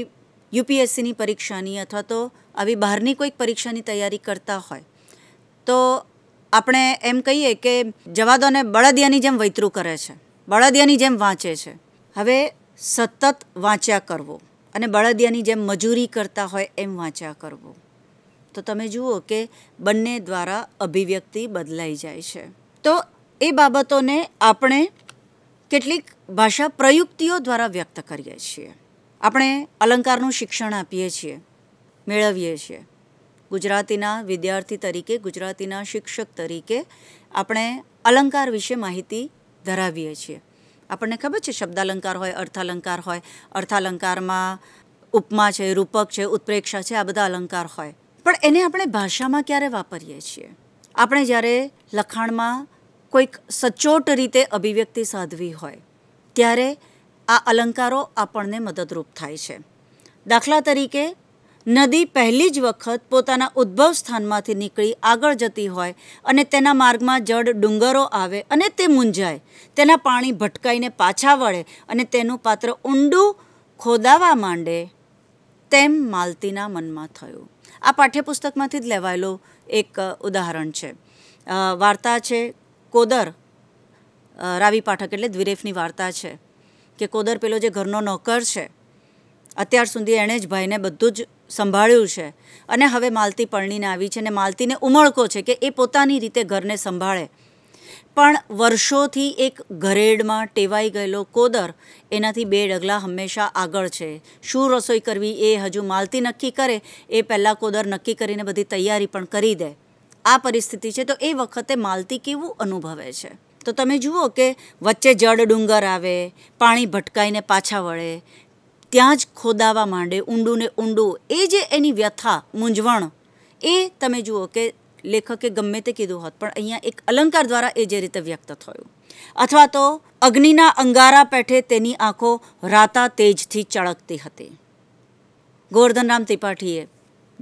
યુપીએસસીની પરીક્ષાની અથવા તો આવી બહારની કોઈક પરીક્ષાની તૈયારી કરતા હોય તો આપણે એમ કહીએ કે જવાદોને બળદિયાની જેમ વૈતરું કરે છે બળદિયાની જેમ વાંચે છે હવે સતત વાંચ્યા કરવો અને બળદિયાની જેમ મજૂરી કરતા હોય એમ વાંચ્યા કરવો તો તમે જુઓ કે બંને દ્વારા અભિવ્યક્તિ બદલાઈ જાય છે તો એ બાબતોને આપણે કેટલીક ભાષા પ્રયુક્તિઓ દ્વારા વ્યક્ત કરીએ છીએ આપણે અલંકારનું શિક્ષણ આપીએ છીએ મેળવીએ છીએ ગુજરાતીના વિદ્યાર્થી તરીકે ગુજરાતીના શિક્ષક તરીકે આપણે અલંકાર વિશે માહિતી ધરાવીએ છીએ આપણને ખબર છે શબ્દાલંકાર હોય અર્થાલંકાર હોય અર્થાલંકારમાં ઉપમા છે રૂપક છે ઉત્પ્રેક્ષા છે આ બધા અલંકાર હોય પણ એને આપણે ભાષામાં ક્યારે વાપરીએ છીએ આપણે જ્યારે લખાણમાં કોઈક સચોટ રીતે અભિવ્યક્તિ સાધવી હોય ત્યારે આ અલંકારો આપણને મદદરૂપ થાય છે દાખલા તરીકે નદી પહેલી જ વખત પોતાના ઉદ્ભવ સ્થાનમાંથી નીકળી આગળ જતી હોય અને તેના માર્ગમાં જડ ડુંગરો આવે અને તે મૂંઝાય તેના પાણી ભટકાઈને પાછા વળે અને તેનું પાત્ર ઊંડું ખોદાવા માંડે તેમ માલતીના મનમાં થયું આ પાઠ્યપુસ્તકમાંથી જ લેવાયેલું એક ઉદાહરણ છે વાર્તા છે કોદર રાવી પાઠક એટલે દ્વિરેફની વાર્તા છે કે કોદર પેલો જે ઘરનો નોકર છે અત્યાર સુધી એણે જ ભાઈને બધું જ સંભાળ્યું છે અને હવે માલતી પરણીને આવી છે અને માલતીને ઉમળકો છે કે એ પોતાની રીતે ઘરને સંભાળે પણ વર્ષોથી એક ઘરેડમાં ટેવાઈ ગયેલો કોદર એનાથી બે ડગલા હંમેશા આગળ છે શું રસોઈ કરવી એ હજુ માલતી નક્કી કરે એ પહેલાં કોદર નક્કી કરીને બધી તૈયારી પણ કરી દે આ પરિસ્થિતિ છે તો એ વખતે માલતી કેવું અનુભવે છે તો તમે જુઓ કે વચ્ચે જળ ડુંગર આવે પાણી ભટકાઈને પાછા વળે ત્યાં જ ખોદાવા માંડે ઊંડું ને ઊંડું એ જે એની વ્યથા મૂંઝવણ એ તમે જુઓ કે લેખકે ગમે તે કીધું હોત પણ અહીંયા એક અલંકાર દ્વારા એ જે રીતે વ્યક્ત થયું અથવા તો અગ્નિના અંગારા પેઠે તેની આંખો રાતા તેજથી ચળકતી હતી ગોવર્ધનરામ ત્રિપાઠીએ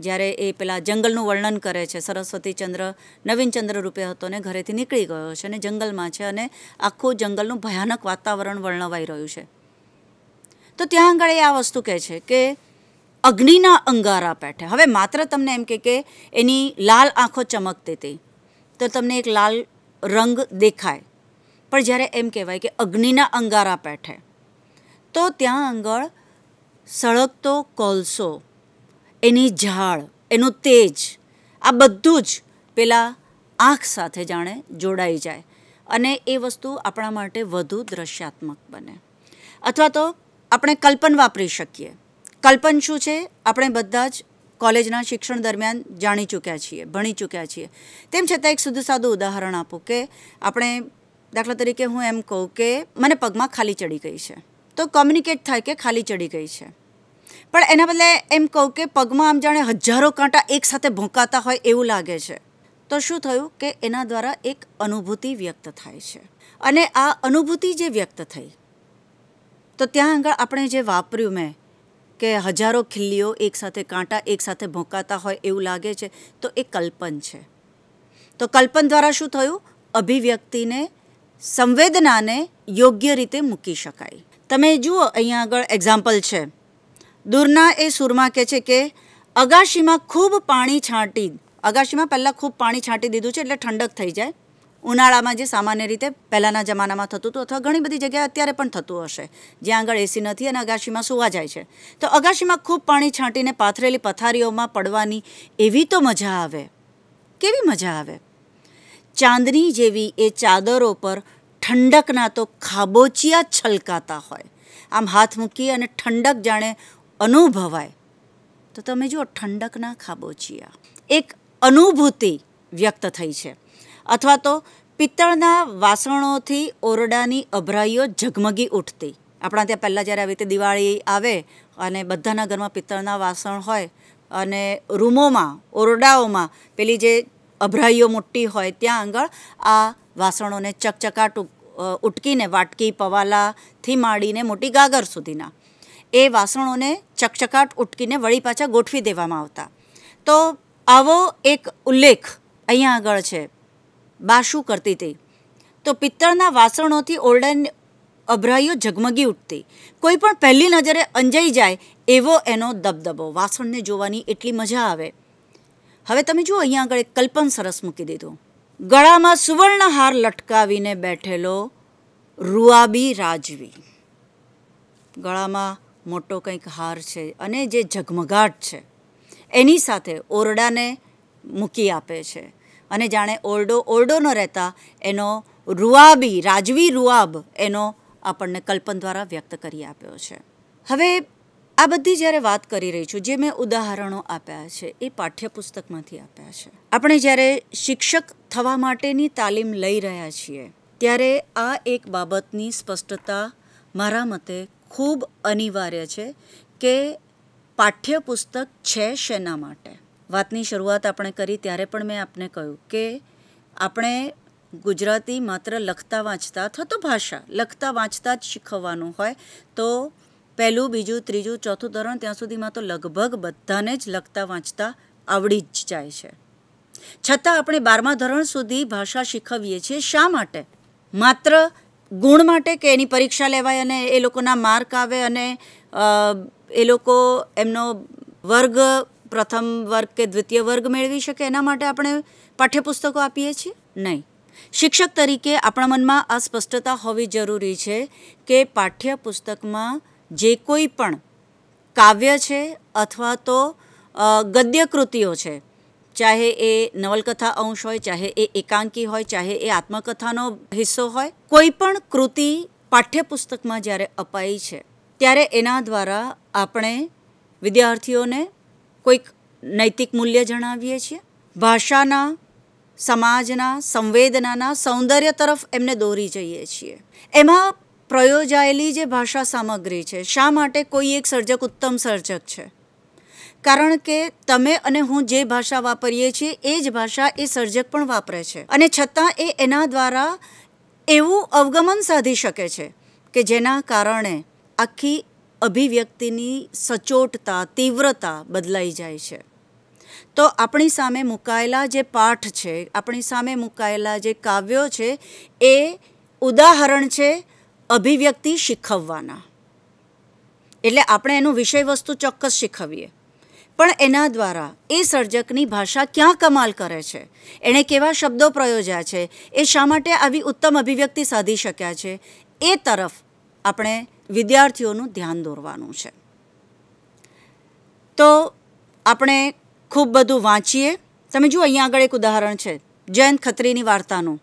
જ્યારે એ પેલા જંગલનું વર્ણન કરે છે સરસ્વતી સરસ્વતીચંદ્ર નવીનચંદ્ર રૂપે હતો ને ઘરેથી નીકળી ગયો છે અને જંગલમાં છે અને આખું જંગલનું ભયાનક વાતાવરણ વર્ણવાઈ રહ્યું છે તો ત્યાં આગળ એ આ વસ્તુ કહે છે કે અગ્નિના અંગારા પેઠે હવે માત્ર તમને એમ કે કે એની લાલ આંખો ચમકતી હતી તો તમને એક લાલ રંગ દેખાય પણ જ્યારે એમ કહેવાય કે અગ્નિના અંગારા પેઠે તો ત્યાં આગળ સળગતો કોલસો એની ઝાડ એનું તેજ આ બધું જ પેલા આંખ સાથે જાણે જોડાઈ જાય અને એ વસ્તુ આપણા માટે વધુ દ્રશ્યાત્મક બને અથવા તો આપણે કલ્પન વાપરી શકીએ કલ્પન શું છે આપણે બધા જ કોલેજના શિક્ષણ દરમિયાન જાણી ચૂક્યા છીએ ભણી ચૂક્યા છીએ તેમ છતાં એક સુધું સાદું ઉદાહરણ આપું કે આપણે દાખલા તરીકે હું એમ કહું કે મને પગમાં ખાલી ચડી ગઈ છે તો કોમ્યુનિકેટ થાય કે ખાલી ચડી ગઈ છે પણ એના બદલે એમ કહું કે પગમાં આમ જાણે હજારો કાંટા એકસાથે ભોંકાતા હોય એવું લાગે છે તો શું થયું કે એના દ્વારા એક અનુભૂતિ વ્યક્ત થાય છે અને આ અનુભૂતિ જે વ્યક્ત થઈ તો ત્યાં આગળ આપણે જે વાપર્યું મેં કે હજારો ખીલ્લીઓ એકસાથે કાંટા એકસાથે ભોંકાતા હોય એવું લાગે છે તો એ કલ્પન છે તો કલ્પન દ્વારા શું થયું અભિવ્યક્તિને સંવેદનાને યોગ્ય રીતે મૂકી શકાય તમે જુઓ અહીંયા આગળ એક્ઝામ્પલ છે દૂરના એ સૂરમાં કહે છે કે અગાશીમાં ખૂબ પાણી છાંટી અગાશીમાં પહેલાં ખૂબ પાણી છાંટી દીધું છે એટલે ઠંડક થઈ જાય ઉનાળામાં જે સામાન્ય રીતે પહેલાંના જમાનામાં થતું હતું અથવા ઘણી બધી જગ્યાએ અત્યારે પણ થતું હશે જ્યાં આગળ એસી નથી અને અગાશીમાં સુવા જાય છે તો અગાશીમાં ખૂબ પાણી છાંટીને પાથરેલી પથારીઓમાં પડવાની એવી તો મજા આવે કેવી મજા આવે ચાંદની જેવી એ ચાદરો પર ઠંડકના તો ખાબોચિયા છલકાતા હોય આમ હાથ મૂકી અને ઠંડક જાણે અનુભવાય તો તમે જુઓ ઠંડકના ખાબોચિયા એક અનુભૂતિ વ્યક્ત થઈ છે અથવા તો પિત્તળના વાસણોથી ઓરડાની અભરાઈઓ ઝગમગી ઉઠતી આપણા ત્યાં પહેલાં જ્યારે આવી રીતે દિવાળી આવે અને બધાના ઘરમાં પિત્તળના વાસણ હોય અને રૂમોમાં ઓરડાઓમાં પેલી જે અભરાઈઓ મોટી હોય ત્યાં આગળ આ વાસણોને ચકચકાટ ઉટકીને વાટકી પવાલાથી માંડીને મોટી ગાગર સુધીના એ વાસણોને ચકચકાટ ઉટકીને વળી પાછા ગોઠવી દેવામાં આવતા તો આવો એક ઉલ્લેખ અહીંયા આગળ છે બા શું કરતી હતી તો પિત્તળના વાસણોથી ઓરડાની અભરાઈઓ ઝગમગી ઉઠતી કોઈ પણ પહેલી નજરે અંજાઈ જાય એવો એનો દબદબો વાસણને જોવાની એટલી મજા આવે હવે તમે જુઓ અહીંયા આગળ એક કલ્પન સરસ મૂકી દીધું ગળામાં સુવર્ણ હાર લટકાવીને બેઠેલો રૂઆબી રાજવી ગળામાં મોટો કંઈક હાર છે અને જે ઝગમગાટ છે એની સાથે ઓરડાને મૂકી આપે છે અને જાણે ઓરડો ઓરડો ન રહેતા એનો રૂઆબી રાજવી રૂઆબ એનો આપણને કલ્પન દ્વારા વ્યક્ત કરી આપ્યો છે હવે આ બધી જ્યારે વાત કરી રહી છું જે મેં ઉદાહરણો આપ્યા છે એ પાઠ્યપુસ્તકમાંથી આપ્યા છે આપણે જ્યારે શિક્ષક થવા માટેની તાલીમ લઈ રહ્યા છીએ ત્યારે આ એક બાબતની સ્પષ્ટતા મારા મતે ખૂબ અનિવાર્ય છે કે પાઠ્યપુસ્તક છે શેના માટે વાતની શરૂઆત આપણે કરી ત્યારે પણ મેં આપને કહ્યું કે આપણે ગુજરાતી માત્ર લખતા વાંચતા અથવા તો ભાષા લખતા વાંચતા જ શીખવવાનું હોય તો પહેલું બીજું ત્રીજું ચોથું ધોરણ ત્યાં સુધીમાં તો લગભગ બધાને જ લખતા વાંચતા આવડી જ જાય છે છતાં આપણે બારમા ધોરણ સુધી ભાષા શીખવીએ છીએ શા માટે માત્ર ગુણ માટે કે એની પરીક્ષા લેવાય અને એ લોકોના માર્ક આવે અને એ લોકો એમનો વર્ગ પ્રથમ વર્ગ કે દ્વિતીય વર્ગ મેળવી શકે એના માટે આપણે પાઠ્યપુસ્તકો આપીએ છીએ નહીં શિક્ષક તરીકે આપણા મનમાં આ સ્પષ્ટતા હોવી જરૂરી છે કે પાઠ્યપુસ્તકમાં જે કોઈ પણ કાવ્ય છે અથવા તો ગદ્ય કૃતિઓ છે ચાહે એ નવલકથા અંશ હોય ચાહે એ એકાંકી હોય ચાહે એ આત્મકથાનો હિસ્સો હોય કોઈ પણ કૃતિ પાઠ્યપુસ્તકમાં જ્યારે અપાઈ છે ત્યારે એના દ્વારા આપણે વિદ્યાર્થીઓને કોઈક નૈતિક મૂલ્ય જણાવીએ છીએ ભાષાના સમાજના સંવેદનાના સૌંદર્ય તરફ એમને દોરી જઈએ છીએ એમાં પ્રયોજાયેલી જે ભાષા સામગ્રી છે શા માટે કોઈ એક સર્જક ઉત્તમ સર્જક છે કારણ કે તમે અને હું જે ભાષા વાપરીએ છીએ એ જ ભાષા એ સર્જક પણ વાપરે છે અને છતાં એ એના દ્વારા એવું અવગમન સાધી શકે છે કે જેના કારણે આખી અભિવ્યક્તિની સચોટતા તીવ્રતા બદલાઈ જાય છે તો આપણી સામે મુકાયેલા જે પાઠ છે આપણી સામે મુકાયેલા જે કાવ્યો છે એ ઉદાહરણ છે અભિવ્યક્તિ શીખવવાના એટલે આપણે એનું વિષય વસ્તુ ચોક્કસ શીખવીએ પણ એના દ્વારા એ સર્જકની ભાષા ક્યાં કમાલ કરે છે એણે કેવા શબ્દો પ્રયોજ્યા છે એ શા માટે આવી ઉત્તમ અભિવ્યક્તિ સાધી શક્યા છે એ તરફ આપણે વિદ્યાર્થીઓનું ધ્યાન દોરવાનું છે તો આપણે ખૂબ બધું વાંચીએ તમે જુઓ અહીંયા આગળ એક ઉદાહરણ છે જયંત ખત્રીની વાર્તાનું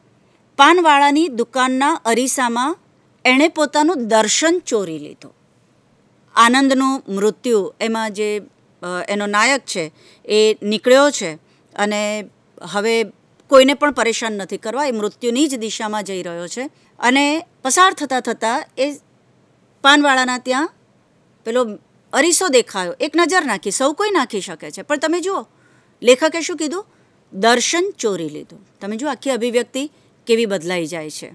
પાનવાળાની દુકાનના અરીસામાં એણે પોતાનું દર્શન ચોરી લીધું આનંદનું મૃત્યુ એમાં જે એનો નાયક છે એ નીકળ્યો છે અને હવે કોઈને પણ પરેશાન નથી કરવા એ મૃત્યુની જ દિશામાં જઈ રહ્યો છે અને પસાર થતાં થતાં એ પાનવાળાના ત્યાં પેલો અરીસો દેખાયો એક નજર નાખી સૌ કોઈ નાખી શકે છે પણ તમે જુઓ લેખકે શું કીધું દર્શન ચોરી લીધું તમે જુઓ આખી અભિવ્યક્તિ કેવી બદલાઈ જાય છે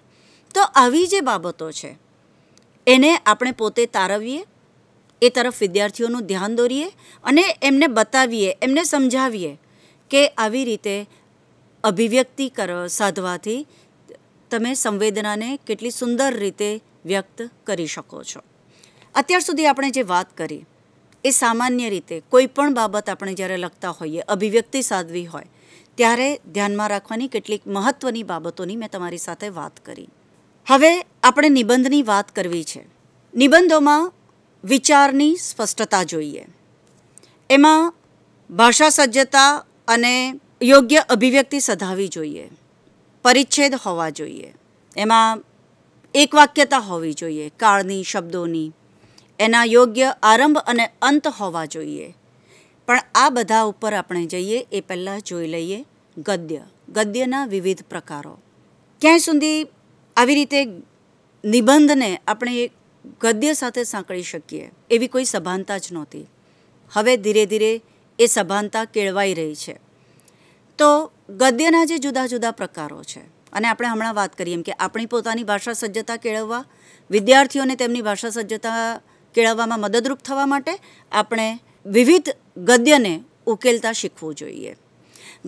તો આવી જે બાબતો છે એને આપણે પોતે તારવીએ એ તરફ વિદ્યાર્થીઓનું ધ્યાન દોરીએ અને એમને બતાવીએ એમને સમજાવીએ કે આવી રીતે અભિવ્યક્તિ કર સાધવાથી તમે સંવેદનાને કેટલી સુંદર રીતે વ્યક્ત કરી શકો છો અત્યાર સુધી આપણે જે વાત કરી એ સામાન્ય રીતે કોઈ પણ બાબત આપણે જ્યારે લખતા હોઈએ અભિવ્યક્તિ સાધવી હોય ત્યારે ધ્યાનમાં રાખવાની કેટલીક મહત્ત્વની બાબતોની મેં તમારી સાથે વાત કરી હવે આપણે નિબંધની વાત કરવી છે નિબંધોમાં વિચારની સ્પષ્ટતા જોઈએ એમાં ભાષા સજ્જતા અને યોગ્ય અભિવ્યક્તિ સધાવી જોઈએ પરિચ્છેદ હોવા જોઈએ એમાં એક વાક્યતા હોવી જોઈએ કાળની શબ્દોની એના યોગ્ય આરંભ અને અંત હોવા જોઈએ પણ આ બધા ઉપર આપણે જઈએ એ પહેલાં જોઈ લઈએ ગદ્ય ગદ્યના વિવિધ પ્રકારો ક્યાંય સુધી આવી રીતે નિબંધને આપણે ગદ્ય સાથે સાંકળી શકીએ એવી કોઈ સભાનતા જ નહોતી હવે ધીરે ધીરે એ સભાનતા કેળવાઈ રહી છે તો ગદ્યના જે જુદા જુદા પ્રકારો છે અને આપણે હમણાં વાત કરીએ એમ કે આપણી પોતાની ભાષા સજ્જતા કેળવવા વિદ્યાર્થીઓને તેમની ભાષા સજ્જતા કેળવવામાં મદદરૂપ થવા માટે આપણે વિવિધ ગદ્યને ઉકેલતા શીખવું જોઈએ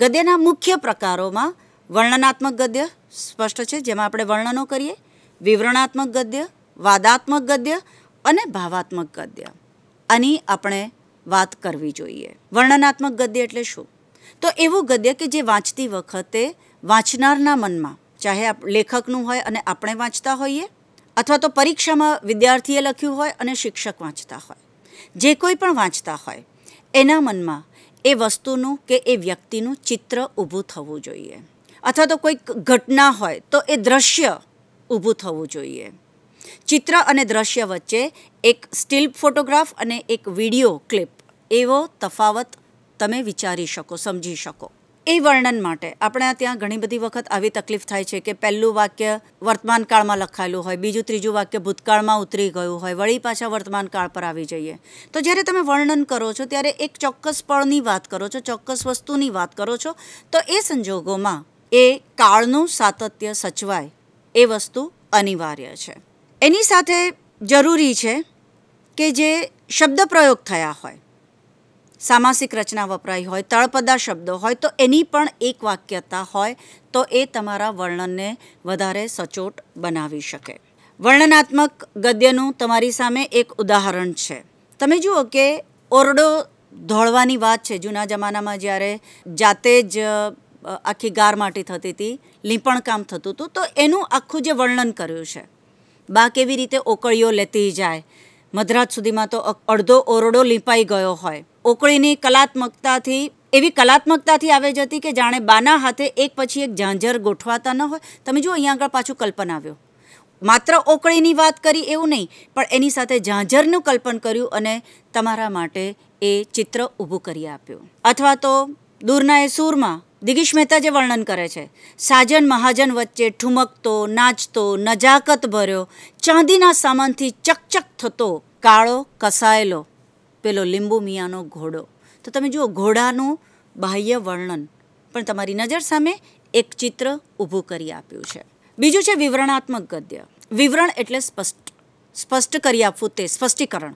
ગદ્યના મુખ્ય પ્રકારોમાં વર્ણનાત્મક ગદ્ય સ્પષ્ટ છે જેમાં આપણે વર્ણનો કરીએ વિવરણાત્મક ગદ્ય વાદાત્મક ગદ્ય અને ભાવાત્મક ગદ્ય આની આપણે વાત કરવી જોઈએ વર્ણનાત્મક ગદ્ય એટલે શું તો એવું ગદ્ય કે જે વાંચતી વખતે વાંચનારના મનમાં ચાહે લેખકનું હોય અને આપણે વાંચતા હોઈએ અથવા તો પરીક્ષામાં વિદ્યાર્થીએ લખ્યું હોય અને શિક્ષક વાંચતા હોય જે કોઈ પણ વાંચતા હોય એના મનમાં એ વસ્તુનું કે એ વ્યક્તિનું ચિત્ર ઊભું થવું જોઈએ અથવા તો કોઈક ઘટના હોય તો એ દ્રશ્ય ઊભું થવું જોઈએ ચિત્ર અને દ્રશ્ય વચ્ચે એક સ્ટીલ ફોટોગ્રાફ અને એક વિડીયો ક્લિપ એવો તફાવત તમે વિચારી શકો સમજી શકો એ વર્ણન માટે આપણે ત્યાં ઘણી બધી વખત આવી તકલીફ થાય છે કે પહેલું વાક્ય વર્તમાનકાળમાં લખાયેલું હોય બીજું ત્રીજું વાક્ય ભૂતકાળમાં ઉતરી ગયું હોય વળી પાછા વર્તમાનકાળ પર આવી જઈએ તો જ્યારે તમે વર્ણન કરો છો ત્યારે એક ચોક્કસ પળની વાત કરો છો ચોક્કસ વસ્તુની વાત કરો છો તો એ સંજોગોમાં એ કાળનું સાતત્ય સચવાય એ વસ્તુ અનિવાર્ય છે એની સાથે જરૂરી છે કે જે શબ્દ પ્રયોગ થયા હોય સામાસિક રચના વપરાઈ હોય તળપદા શબ્દો હોય તો એની પણ એક વાક્યતા હોય તો એ તમારા વર્ણનને વધારે સચોટ બનાવી શકે વર્ણનાત્મક ગદ્યનું તમારી સામે એક ઉદાહરણ છે તમે જુઓ કે ઓરડો ધોળવાની વાત છે જૂના જમાનામાં જ્યારે જાતે જ આખી ગાર માટી થતી હતી લીંપણ કામ થતું હતું તો એનું આખું જે વર્ણન કર્યું છે બા કેવી રીતે ઓકળીઓ લેતી જાય મધરાત સુધીમાં તો અડધો ઓરડો લીંપાઈ ગયો હોય ઓકળીની કલાત્મકતાથી એવી કલાત્મકતાથી આવે જતી કે જાણે બાના હાથે એક પછી એક ઝાંઝર ગોઠવાતા ન હોય તમે જુઓ અહીંયા આગળ પાછું કલ્પન આવ્યો માત્ર ઓકળીની વાત કરી એવું નહીં પણ એની સાથે ઝાંઝરનું કલ્પન કર્યું અને તમારા માટે એ ચિત્ર ઊભું કરી આપ્યું અથવા તો દૂરના એ સૂરમાં દિગીશ મહેતા જે વર્ણન કરે છે સાજન મહાજન વચ્ચે ઠુમકતો નાચતો નજાકત ભર્યો ચાંદીના સામાનથી ચકચક થતો કાળો કસાયેલો પેલો લીંબુ મિયાનો ઘોડો તો તમે જુઓ ઘોડાનું બાહ્ય વર્ણન પણ તમારી નજર સામે એક ચિત્ર ઊભું કરી આપ્યું છે બીજું છે વિવરણાત્મક ગદ્ય વિવરણ એટલે સ્પષ્ટ સ્પષ્ટ કરી આપવું તે સ્પષ્ટીકરણ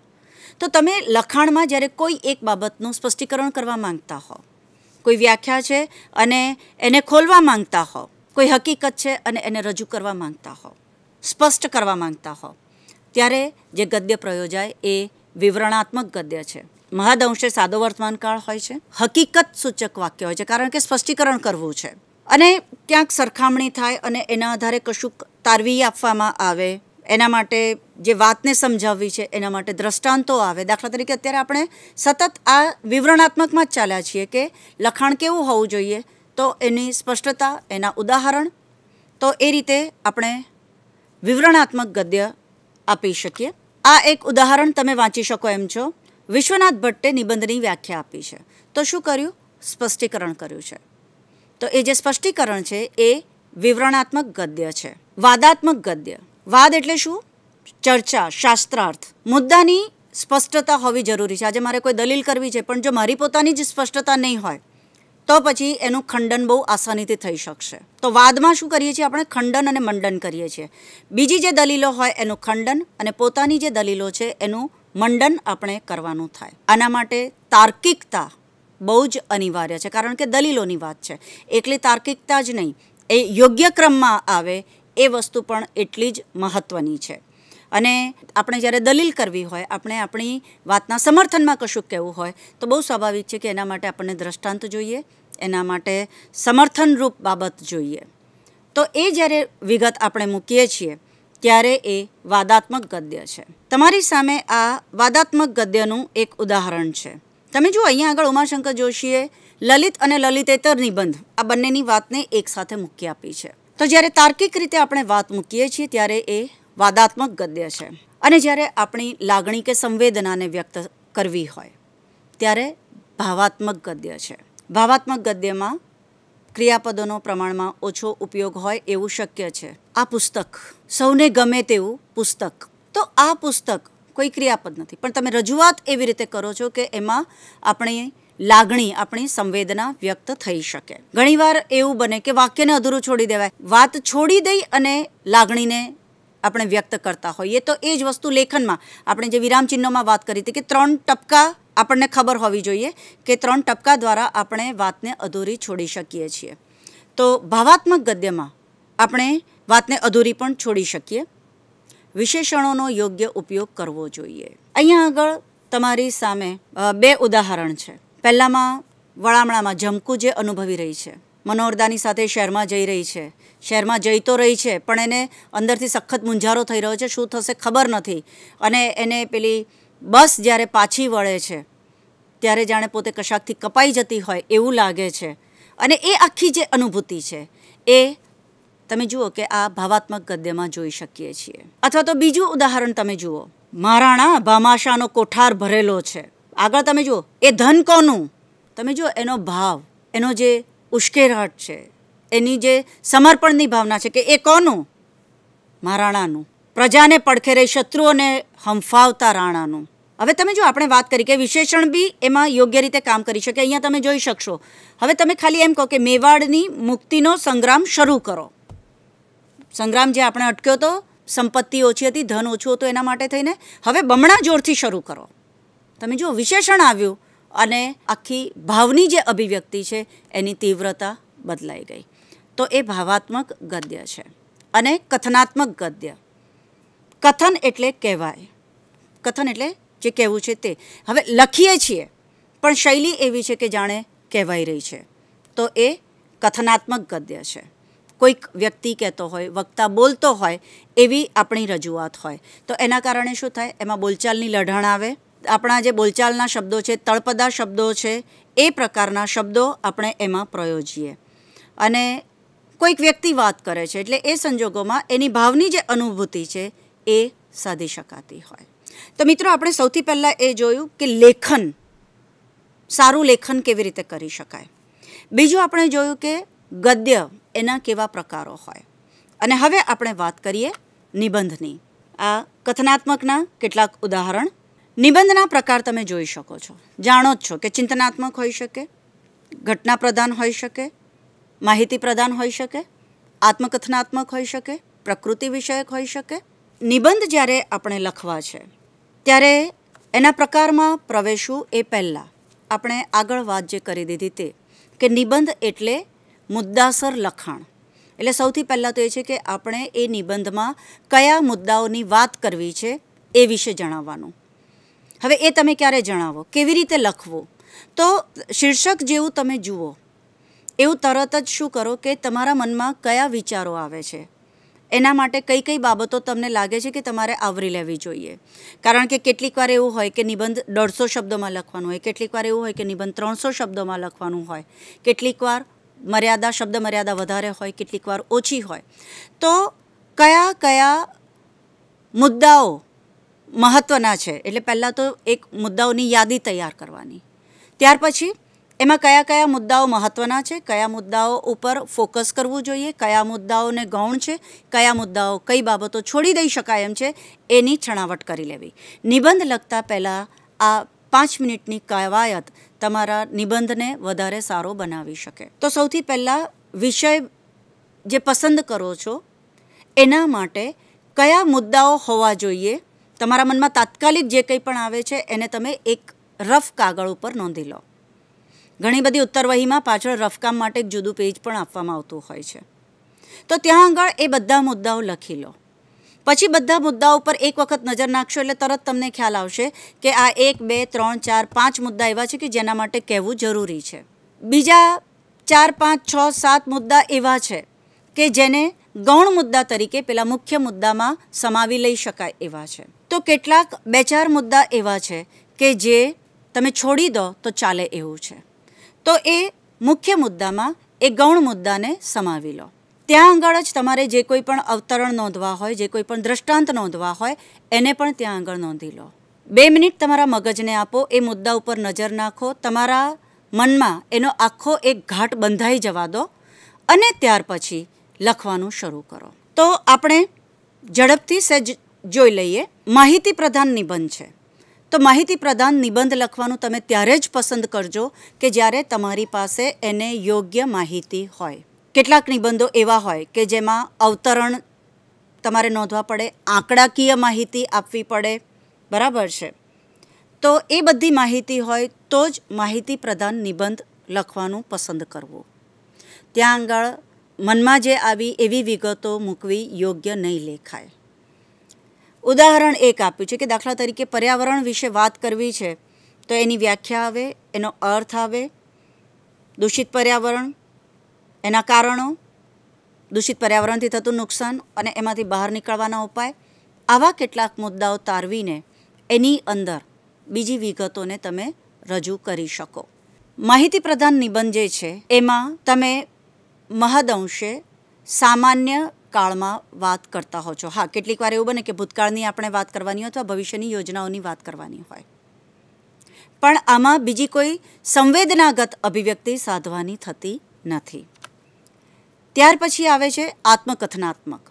તો તમે લખાણમાં જ્યારે કોઈ એક બાબતનું સ્પષ્ટીકરણ કરવા માંગતા હો કોઈ વ્યાખ્યા છે અને એને ખોલવા માંગતા હો કોઈ હકીકત છે અને એને રજૂ કરવા માંગતા હો સ્પષ્ટ કરવા માંગતા હો ત્યારે જે ગદ્ય પ્રયોજાય એ વિવરણાત્મક ગદ્ય છે મહદ અંશે સાદો વર્તમાનકાળ હોય છે હકીકત સૂચક વાક્ય હોય છે કારણ કે સ્પષ્ટીકરણ કરવું છે અને ક્યાંક સરખામણી થાય અને એના આધારે કશુંક તારવી આપવામાં આવે એના માટે જે વાતને સમજાવવી છે એના માટે દ્રષ્ટાંતો આવે દાખલા તરીકે અત્યારે આપણે સતત આ વિવરણાત્મકમાં જ ચાલ્યા છીએ કે લખાણ કેવું હોવું જોઈએ તો એની સ્પષ્ટતા એના ઉદાહરણ તો એ રીતે આપણે વિવરણાત્મક ગદ્ય આપી શકીએ આ એક ઉદાહરણ તમે વાંચી શકો એમ છો વિશ્વનાથ ભટ્ટે નિબંધની વ્યાખ્યા આપી છે તો શું કર્યું સ્પષ્ટીકરણ કર્યું છે તો એ જે સ્પષ્ટીકરણ છે એ વિવરણાત્મક ગદ્ય છે વાદાત્મક ગદ્ય વાદ એટલે શું ચર્ચા શાસ્ત્રાર્થ મુદ્દાની સ્પષ્ટતા હોવી જરૂરી છે આજે મારે કોઈ દલીલ કરવી છે પણ જો મારી પોતાની જ સ્પષ્ટતા નહીં હોય તો પછી એનું ખંડન બહુ આસાનીથી થઈ શકશે તો વાદમાં શું કરીએ છીએ આપણે ખંડન અને મંડન કરીએ છીએ બીજી જે દલીલો હોય એનું ખંડન અને પોતાની જે દલીલો છે એનું મંડન આપણે કરવાનું થાય આના માટે તાર્કિકતા બહુ જ અનિવાર્ય છે કારણ કે દલીલોની વાત છે એટલી તાર્કિકતા જ નહીં એ યોગ્ય ક્રમમાં આવે એ વસ્તુ પણ એટલી જ મહત્ત્વની છે અને આપણે જ્યારે દલીલ કરવી હોય આપણે આપણી વાતના સમર્થનમાં કશું કહેવું હોય તો બહુ સ્વાભાવિક છે કે એના માટે આપણને દ્રષ્ટાંત જોઈએ એના માટે સમર્થનરૂપ બાબત જોઈએ તો એ જ્યારે વિગત આપણે મૂકીએ છીએ ત્યારે એ વાદાત્મક ગદ્ય છે તમારી સામે આ વાદાત્મક ગદ્યનું એક ઉદાહરણ છે તમે જુઓ અહીંયા આગળ ઉમાશંકર જોશીએ લલિત અને લલિતેતર નિબંધ આ બંનેની વાતને એકસાથે મૂકી આપી છે તો જ્યારે તાર્કિક રીતે આપણે વાત મૂકીએ છીએ ત્યારે એ વાદાત્મક ગદ્ય છે અને જ્યારે આપણી લાગણી કે સંવેદનાને વ્યક્ત કરવી હોય ત્યારે ભાવાત્મક ગદ્ય છે ભાવાત્મક ગદ્યમાં ક્રિયાપદોનો પ્રમાણમાં ઓછો ઉપયોગ હોય એવું શક્ય છે આ પુસ્તક સૌને ગમે તેવું પુસ્તક તો આ પુસ્તક કોઈ ક્રિયાપદ નથી પણ તમે રજૂઆત એવી રીતે કરો છો કે એમાં આપણી લાગણી આપણી સંવેદના વ્યક્ત થઈ શકે ઘણીવાર એવું બને કે વાક્યને અધૂરું છોડી દેવાય વાત છોડી દઈ અને લાગણીને આપણે વ્યક્ત કરતા હોઈએ તો એ જ વસ્તુ લેખનમાં આપણે જે વિરામચિહ્નોમાં વાત કરી હતી કે ત્રણ ટપકા આપણને ખબર હોવી જોઈએ કે ત્રણ ટપકા દ્વારા આપણે વાતને અધૂરી છોડી શકીએ છીએ તો ભાવાત્મક ગદ્યમાં આપણે વાતને અધૂરી પણ છોડી શકીએ વિશેષણોનો યોગ્ય ઉપયોગ કરવો જોઈએ અહીંયા આગળ તમારી સામે બે ઉદાહરણ છે પહેલામાં વળામણામાં જમકુ જે અનુભવી રહી છે મનોવરદાની સાથે શહેરમાં જઈ રહી છે શહેરમાં જઈ તો રહી છે પણ એને અંદરથી સખત મૂંઝારો થઈ રહ્યો છે શું થશે ખબર નથી અને એને પેલી બસ જ્યારે પાછી વળે છે ત્યારે જાણે પોતે કશાકથી કપાઈ જતી હોય એવું લાગે છે અને એ આખી જે અનુભૂતિ છે એ તમે જુઓ કે આ ભાવાત્મક ગદ્યમાં જોઈ શકીએ છીએ અથવા તો બીજું ઉદાહરણ તમે જુઓ મહારાણા ભામાશાનો કોઠાર ભરેલો છે આગળ તમે જુઓ એ ધન કોનું તમે જુઓ એનો ભાવ એનો જે ઉશ્કેરાટ છે એની જે સમર્પણની ભાવના છે કે એ કોનું મહારાણાનું પ્રજાને પડખેરે શત્રુઓને હંફાવતા રાણાનું હવે તમે જો આપણે વાત કરી કે વિશેષણ બી એમાં યોગ્ય રીતે કામ કરી શકે અહીંયા તમે જોઈ શકશો હવે તમે ખાલી એમ કહો કે મેવાડની મુક્તિનો સંગ્રામ શરૂ કરો સંગ્રામ જે આપણે અટક્યો હતો સંપત્તિ ઓછી હતી ધન ઓછું હતું એના માટે થઈને હવે બમણા જોરથી શરૂ કરો તમે જો વિશેષણ આવ્યું અને આખી ભાવની જે અભિવ્યક્તિ છે એની તીવ્રતા બદલાઈ ગઈ તો એ ભાવાત્મક ગદ્ય છે અને કથનાત્મક ગદ્ય કથન એટલે કહેવાય કથન એટલે જે કહેવું છે તે હવે લખીએ છીએ પણ શૈલી એવી છે કે જાણે કહેવાઈ રહી છે તો એ કથનાત્મક ગદ્ય છે કોઈક વ્યક્તિ કહેતો હોય વક્તા બોલતો હોય એવી આપણી રજૂઆત હોય તો એના કારણે શું થાય એમાં બોલચાલની લઢણ આવે આપણા જે બોલચાલના શબ્દો છે તળપદા શબ્દો છે એ પ્રકારના શબ્દો આપણે એમાં પ્રયોજીએ અને કોઈક વ્યક્તિ વાત કરે છે એટલે એ સંજોગોમાં એની ભાવની જે અનુભૂતિ છે એ સાધી શકાતી હોય તો મિત્રો આપણે સૌથી પહેલાં એ જોયું કે લેખન સારું લેખન કેવી રીતે કરી શકાય બીજું આપણે જોયું કે ગદ્ય એના કેવા પ્રકારો હોય અને હવે આપણે વાત કરીએ નિબંધની આ કથનાત્મકના કેટલાક ઉદાહરણ નિબંધના પ્રકાર તમે જોઈ શકો છો જાણો જ છો કે ચિંતનાત્મક હોઈ શકે ઘટના પ્રધાન હોઈ શકે માહિતી પ્રધાન હોઈ શકે આત્મકથનાત્મક હોઈ શકે પ્રકૃતિ વિષયક હોઈ શકે નિબંધ જ્યારે આપણે લખવા છે ત્યારે એના પ્રકારમાં પ્રવેશવું એ પહેલાં આપણે આગળ વાત જે કરી દીધી તે કે નિબંધ એટલે મુદ્દાસર લખાણ એટલે સૌથી પહેલાં તો એ છે કે આપણે એ નિબંધમાં કયા મુદ્દાઓની વાત કરવી છે એ વિશે જણાવવાનું હવે એ તમે ક્યારે જણાવો કેવી રીતે લખવું તો શીર્ષક જેવું તમે જુઓ એવું તરત જ શું કરો કે તમારા મનમાં કયા વિચારો આવે છે એના માટે કઈ કઈ બાબતો તમને લાગે છે કે તમારે આવરી લેવી જોઈએ કારણ કે કેટલીક વાર એવું હોય કે નિબંધ દોઢસો શબ્દોમાં લખવાનું હોય કેટલીક વાર એવું હોય કે નિબંધ ત્રણસો શબ્દોમાં લખવાનું હોય કેટલીક વાર મર્યાદા શબ્દ મર્યાદા વધારે હોય કેટલીક વાર ઓછી હોય તો કયા કયા મુદ્દાઓ મહત્ત્વના છે એટલે પહેલાં તો એક મુદ્દાઓની યાદી તૈયાર કરવાની ત્યાર પછી એમાં કયા કયા મુદ્દાઓ મહત્ત્વના છે કયા મુદ્દાઓ ઉપર ફોકસ કરવું જોઈએ કયા મુદ્દાઓને ગૌણ છે કયા મુદ્દાઓ કઈ બાબતો છોડી દઈ શકાય એમ છે એની છણાવટ કરી લેવી નિબંધ લખતા પહેલાં આ પાંચ મિનિટની કવાયત તમારા નિબંધને વધારે સારો બનાવી શકે તો સૌથી પહેલાં વિષય જે પસંદ કરો છો એના માટે કયા મુદ્દાઓ હોવા જોઈએ તમારા મનમાં તાત્કાલિક જે કંઈ પણ આવે છે એને તમે એક રફ કાગળ ઉપર નોંધી લો ઘણી બધી ઉત્તરવહીમાં પાછળ રફકામ માટે એક જુદું પેજ પણ આપવામાં આવતું હોય છે તો ત્યાં આગળ એ બધા મુદ્દાઓ લખી લો પછી બધા મુદ્દાઓ પર એક વખત નજર નાખશો એટલે તરત તમને ખ્યાલ આવશે કે આ એક બે ત્રણ ચાર પાંચ મુદ્દા એવા છે કે જેના માટે કહેવું જરૂરી છે બીજા ચાર પાંચ છ સાત મુદ્દા એવા છે કે જેને ગૌણ મુદ્દા તરીકે પેલા મુખ્ય મુદ્દામાં સમાવી લઈ શકાય એવા છે તો કેટલાક બે ચાર મુદ્દા એવા છે કે જે તમે છોડી દો તો ચાલે એવું છે તો એ મુખ્ય મુદ્દામાં એ ગૌણ મુદ્દાને સમાવી લો ત્યાં આગળ જ તમારે જે કોઈ પણ અવતરણ નોંધવા હોય જે કોઈ પણ દ્રષ્ટાંત નોંધવા હોય એને પણ ત્યાં આગળ નોંધી લો બે મિનિટ તમારા મગજને આપો એ મુદ્દા ઉપર નજર નાખો તમારા મનમાં એનો આખો એક ઘાટ બંધાઈ જવા દો અને ત્યાર પછી લખવાનું શરૂ કરો તો આપણે ઝડપથી સજ જોઈ લઈએ માહિતી પ્રધાન નિબંધ છે તો માહિતી પ્રધાન નિબંધ લખવાનું તમે ત્યારે જ પસંદ કરજો કે જ્યારે તમારી પાસે એને યોગ્ય માહિતી હોય કેટલાક નિબંધો એવા હોય કે જેમાં અવતરણ તમારે નોંધવા પડે આંકડાકીય માહિતી આપવી પડે બરાબર છે તો એ બધી માહિતી હોય તો જ માહિતી પ્રધાન નિબંધ લખવાનું પસંદ કરવું ત્યાં આગળ મનમાં જે આવી એવી વિગતો મૂકવી યોગ્ય નહીં લેખાય ઉદાહરણ એક આપ્યું છે કે દાખલા તરીકે પર્યાવરણ વિશે વાત કરવી છે તો એની વ્યાખ્યા આવે એનો અર્થ આવે દૂષિત પર્યાવરણ એના કારણો દૂષિત પર્યાવરણથી થતું નુકસાન અને એમાંથી બહાર નીકળવાના ઉપાય આવા કેટલાક મુદ્દાઓ તારવીને એની અંદર બીજી વિગતોને તમે રજૂ કરી શકો માહિતી પ્રધાન નિબંધ જે છે એમાં તમે મહદ અંશે સામાન્ય કાળમાં વાત કરતા હો છો હા કેટલીક વાર એવું બને કે ભૂતકાળની આપણે વાત કરવાની હોય અથવા ભવિષ્યની યોજનાઓની વાત કરવાની હોય પણ આમાં બીજી કોઈ સંવેદનાગત અભિવ્યક્તિ સાધવાની થતી નથી ત્યાર પછી આવે છે આત્મકથનાત્મક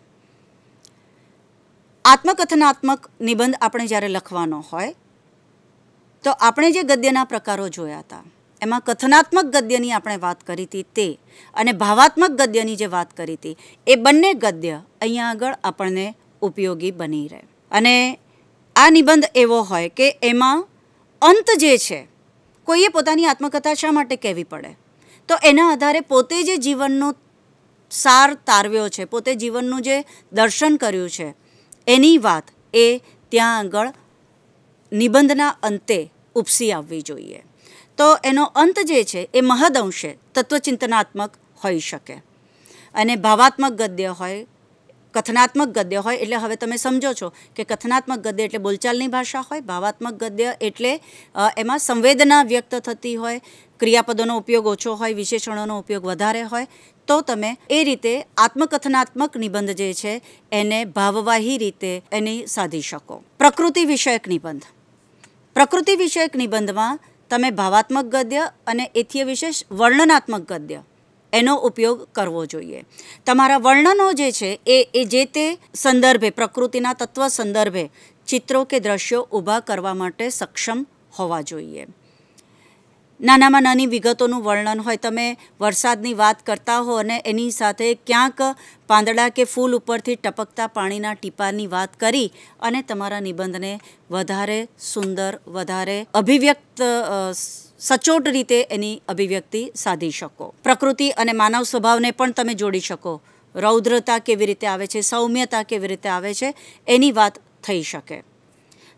આત્મકથનાત્મક નિબંધ આપણે જ્યારે લખવાનો હોય તો આપણે જે ગદ્યના પ્રકારો જોયા હતા એમાં કથનાત્મક ગદ્યની આપણે વાત કરી હતી તે અને ભાવાત્મક ગદ્યની જે વાત કરી હતી એ બંને ગદ્ય અહીંયા આગળ આપણને ઉપયોગી બની રહે અને આ નિબંધ એવો હોય કે એમાં અંત જે છે કોઈએ પોતાની આત્મકથા શા માટે કહેવી પડે તો એના આધારે પોતે જે જીવનનો સાર તારવ્યો છે પોતે જીવનનું જે દર્શન કર્યું છે એની વાત એ ત્યાં આગળ નિબંધના અંતે ઉપસી આવવી જોઈએ તો એનો અંત જે છે એ મહદઅંશે તત્વચિંતનાત્મક હોઈ શકે અને ભાવાત્મક ગદ્ય હોય કથનાત્મક ગદ્ય હોય એટલે હવે તમે સમજો છો કે કથનાત્મક ગદ્ય એટલે બોલચાલની ભાષા હોય ભાવાત્મક ગદ્ય એટલે એમાં સંવેદના વ્યક્ત થતી હોય ક્રિયાપદોનો ઉપયોગ ઓછો હોય વિશેષણોનો ઉપયોગ વધારે હોય તો તમે એ રીતે આત્મકથનાત્મક નિબંધ જે છે એને ભાવવાહી રીતે એની સાધી શકો પ્રકૃતિ વિષયક નિબંધ પ્રકૃતિ વિષયક નિબંધમાં તમે ભાવાત્મક ગદ્ય અને એથીય વિશેષ વર્ણનાત્મક ગદ્ય એનો ઉપયોગ કરવો જોઈએ તમારા વર્ણનો જે છે એ એ જે તે સંદર્ભે પ્રકૃતિના તત્વ સંદર્ભે ચિત્રો કે દ્રશ્યો ઊભા કરવા માટે સક્ષમ હોવા જોઈએ નાનામાં નાની વિગતોનું વર્ણન હોય તમે વરસાદની વાત કરતા હો અને એની સાથે ક્યાંક પાંદડા કે ફૂલ ઉપરથી ટપકતા પાણીના ટીપાની વાત કરી અને તમારા નિબંધને વધારે સુંદર વધારે અભિવ્યક્ત સચોટ રીતે એની અભિવ્યક્તિ સાધી શકો પ્રકૃતિ અને માનવ સ્વભાવને પણ તમે જોડી શકો રૌદ્રતા કેવી રીતે આવે છે સૌમ્યતા કેવી રીતે આવે છે એની વાત થઈ શકે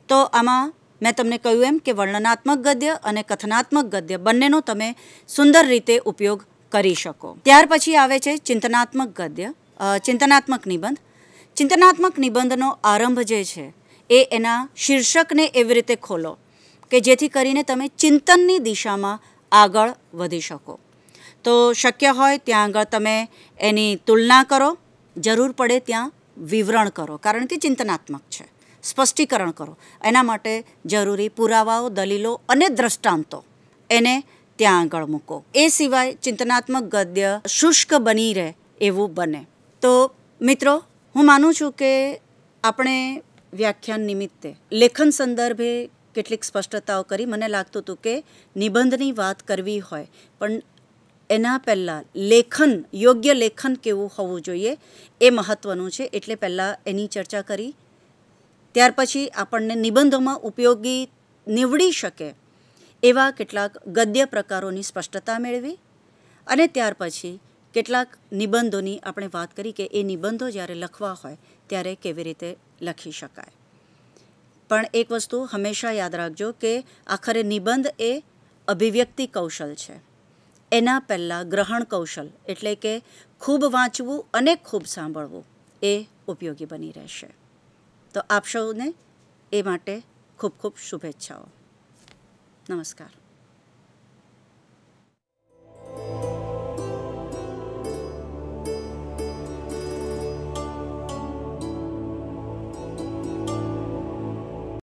તો આમાં મેં તમને કહ્યું એમ કે વર્ણનાત્મક ગદ્ય અને કથનાત્મક ગદ્ય બંનેનો તમે સુંદર રીતે ઉપયોગ કરી શકો ત્યાર પછી આવે છે ચિંતનાત્મક ગદ્ય ચિંતનાત્મક નિબંધ ચિંતનાત્મક નિબંધનો આરંભ જે છે એ એના શીર્ષકને એવી રીતે ખોલો કે જેથી કરીને તમે ચિંતનની દિશામાં આગળ વધી શકો તો શક્ય હોય ત્યાં આગળ તમે એની તુલના કરો જરૂર પડે ત્યાં વિવરણ કરો કારણ કે ચિંતનાત્મક છે સ્પષ્ટીકરણ કરો એના માટે જરૂરી પુરાવાઓ દલીલો અને દ્રષ્ટાંતો એને ત્યાં આગળ મૂકો એ સિવાય ચિંતનાત્મક ગદ્ય શુષ્ક બની રહે એવું બને તો મિત્રો હું માનું છું કે આપણે વ્યાખ્યાન નિમિત્તે લેખન સંદર્ભે કેટલીક સ્પષ્ટતાઓ કરી મને લાગતું હતું કે નિબંધની વાત કરવી હોય પણ એના પહેલાં લેખન યોગ્ય લેખન કેવું હોવું જોઈએ એ મહત્ત્વનું છે એટલે પહેલાં એની ચર્ચા કરી ત્યાર પછી આપણને નિબંધોમાં ઉપયોગી નીવડી શકે એવા કેટલાક ગદ્ય પ્રકારોની સ્પષ્ટતા મેળવી અને ત્યાર પછી કેટલાક નિબંધોની આપણે વાત કરી કે એ નિબંધો જ્યારે લખવા હોય ત્યારે કેવી રીતે લખી શકાય પણ એક વસ્તુ હંમેશા યાદ રાખજો કે આખરે નિબંધ એ અભિવ્યક્તિ કૌશલ છે એના પહેલાં ગ્રહણ કૌશલ એટલે કે ખૂબ વાંચવું અને ખૂબ સાંભળવું એ ઉપયોગી બની રહેશે તો આપ સૌને એ માટે ખૂબ ખૂબ શુભેચ્છાઓ નમસ્કાર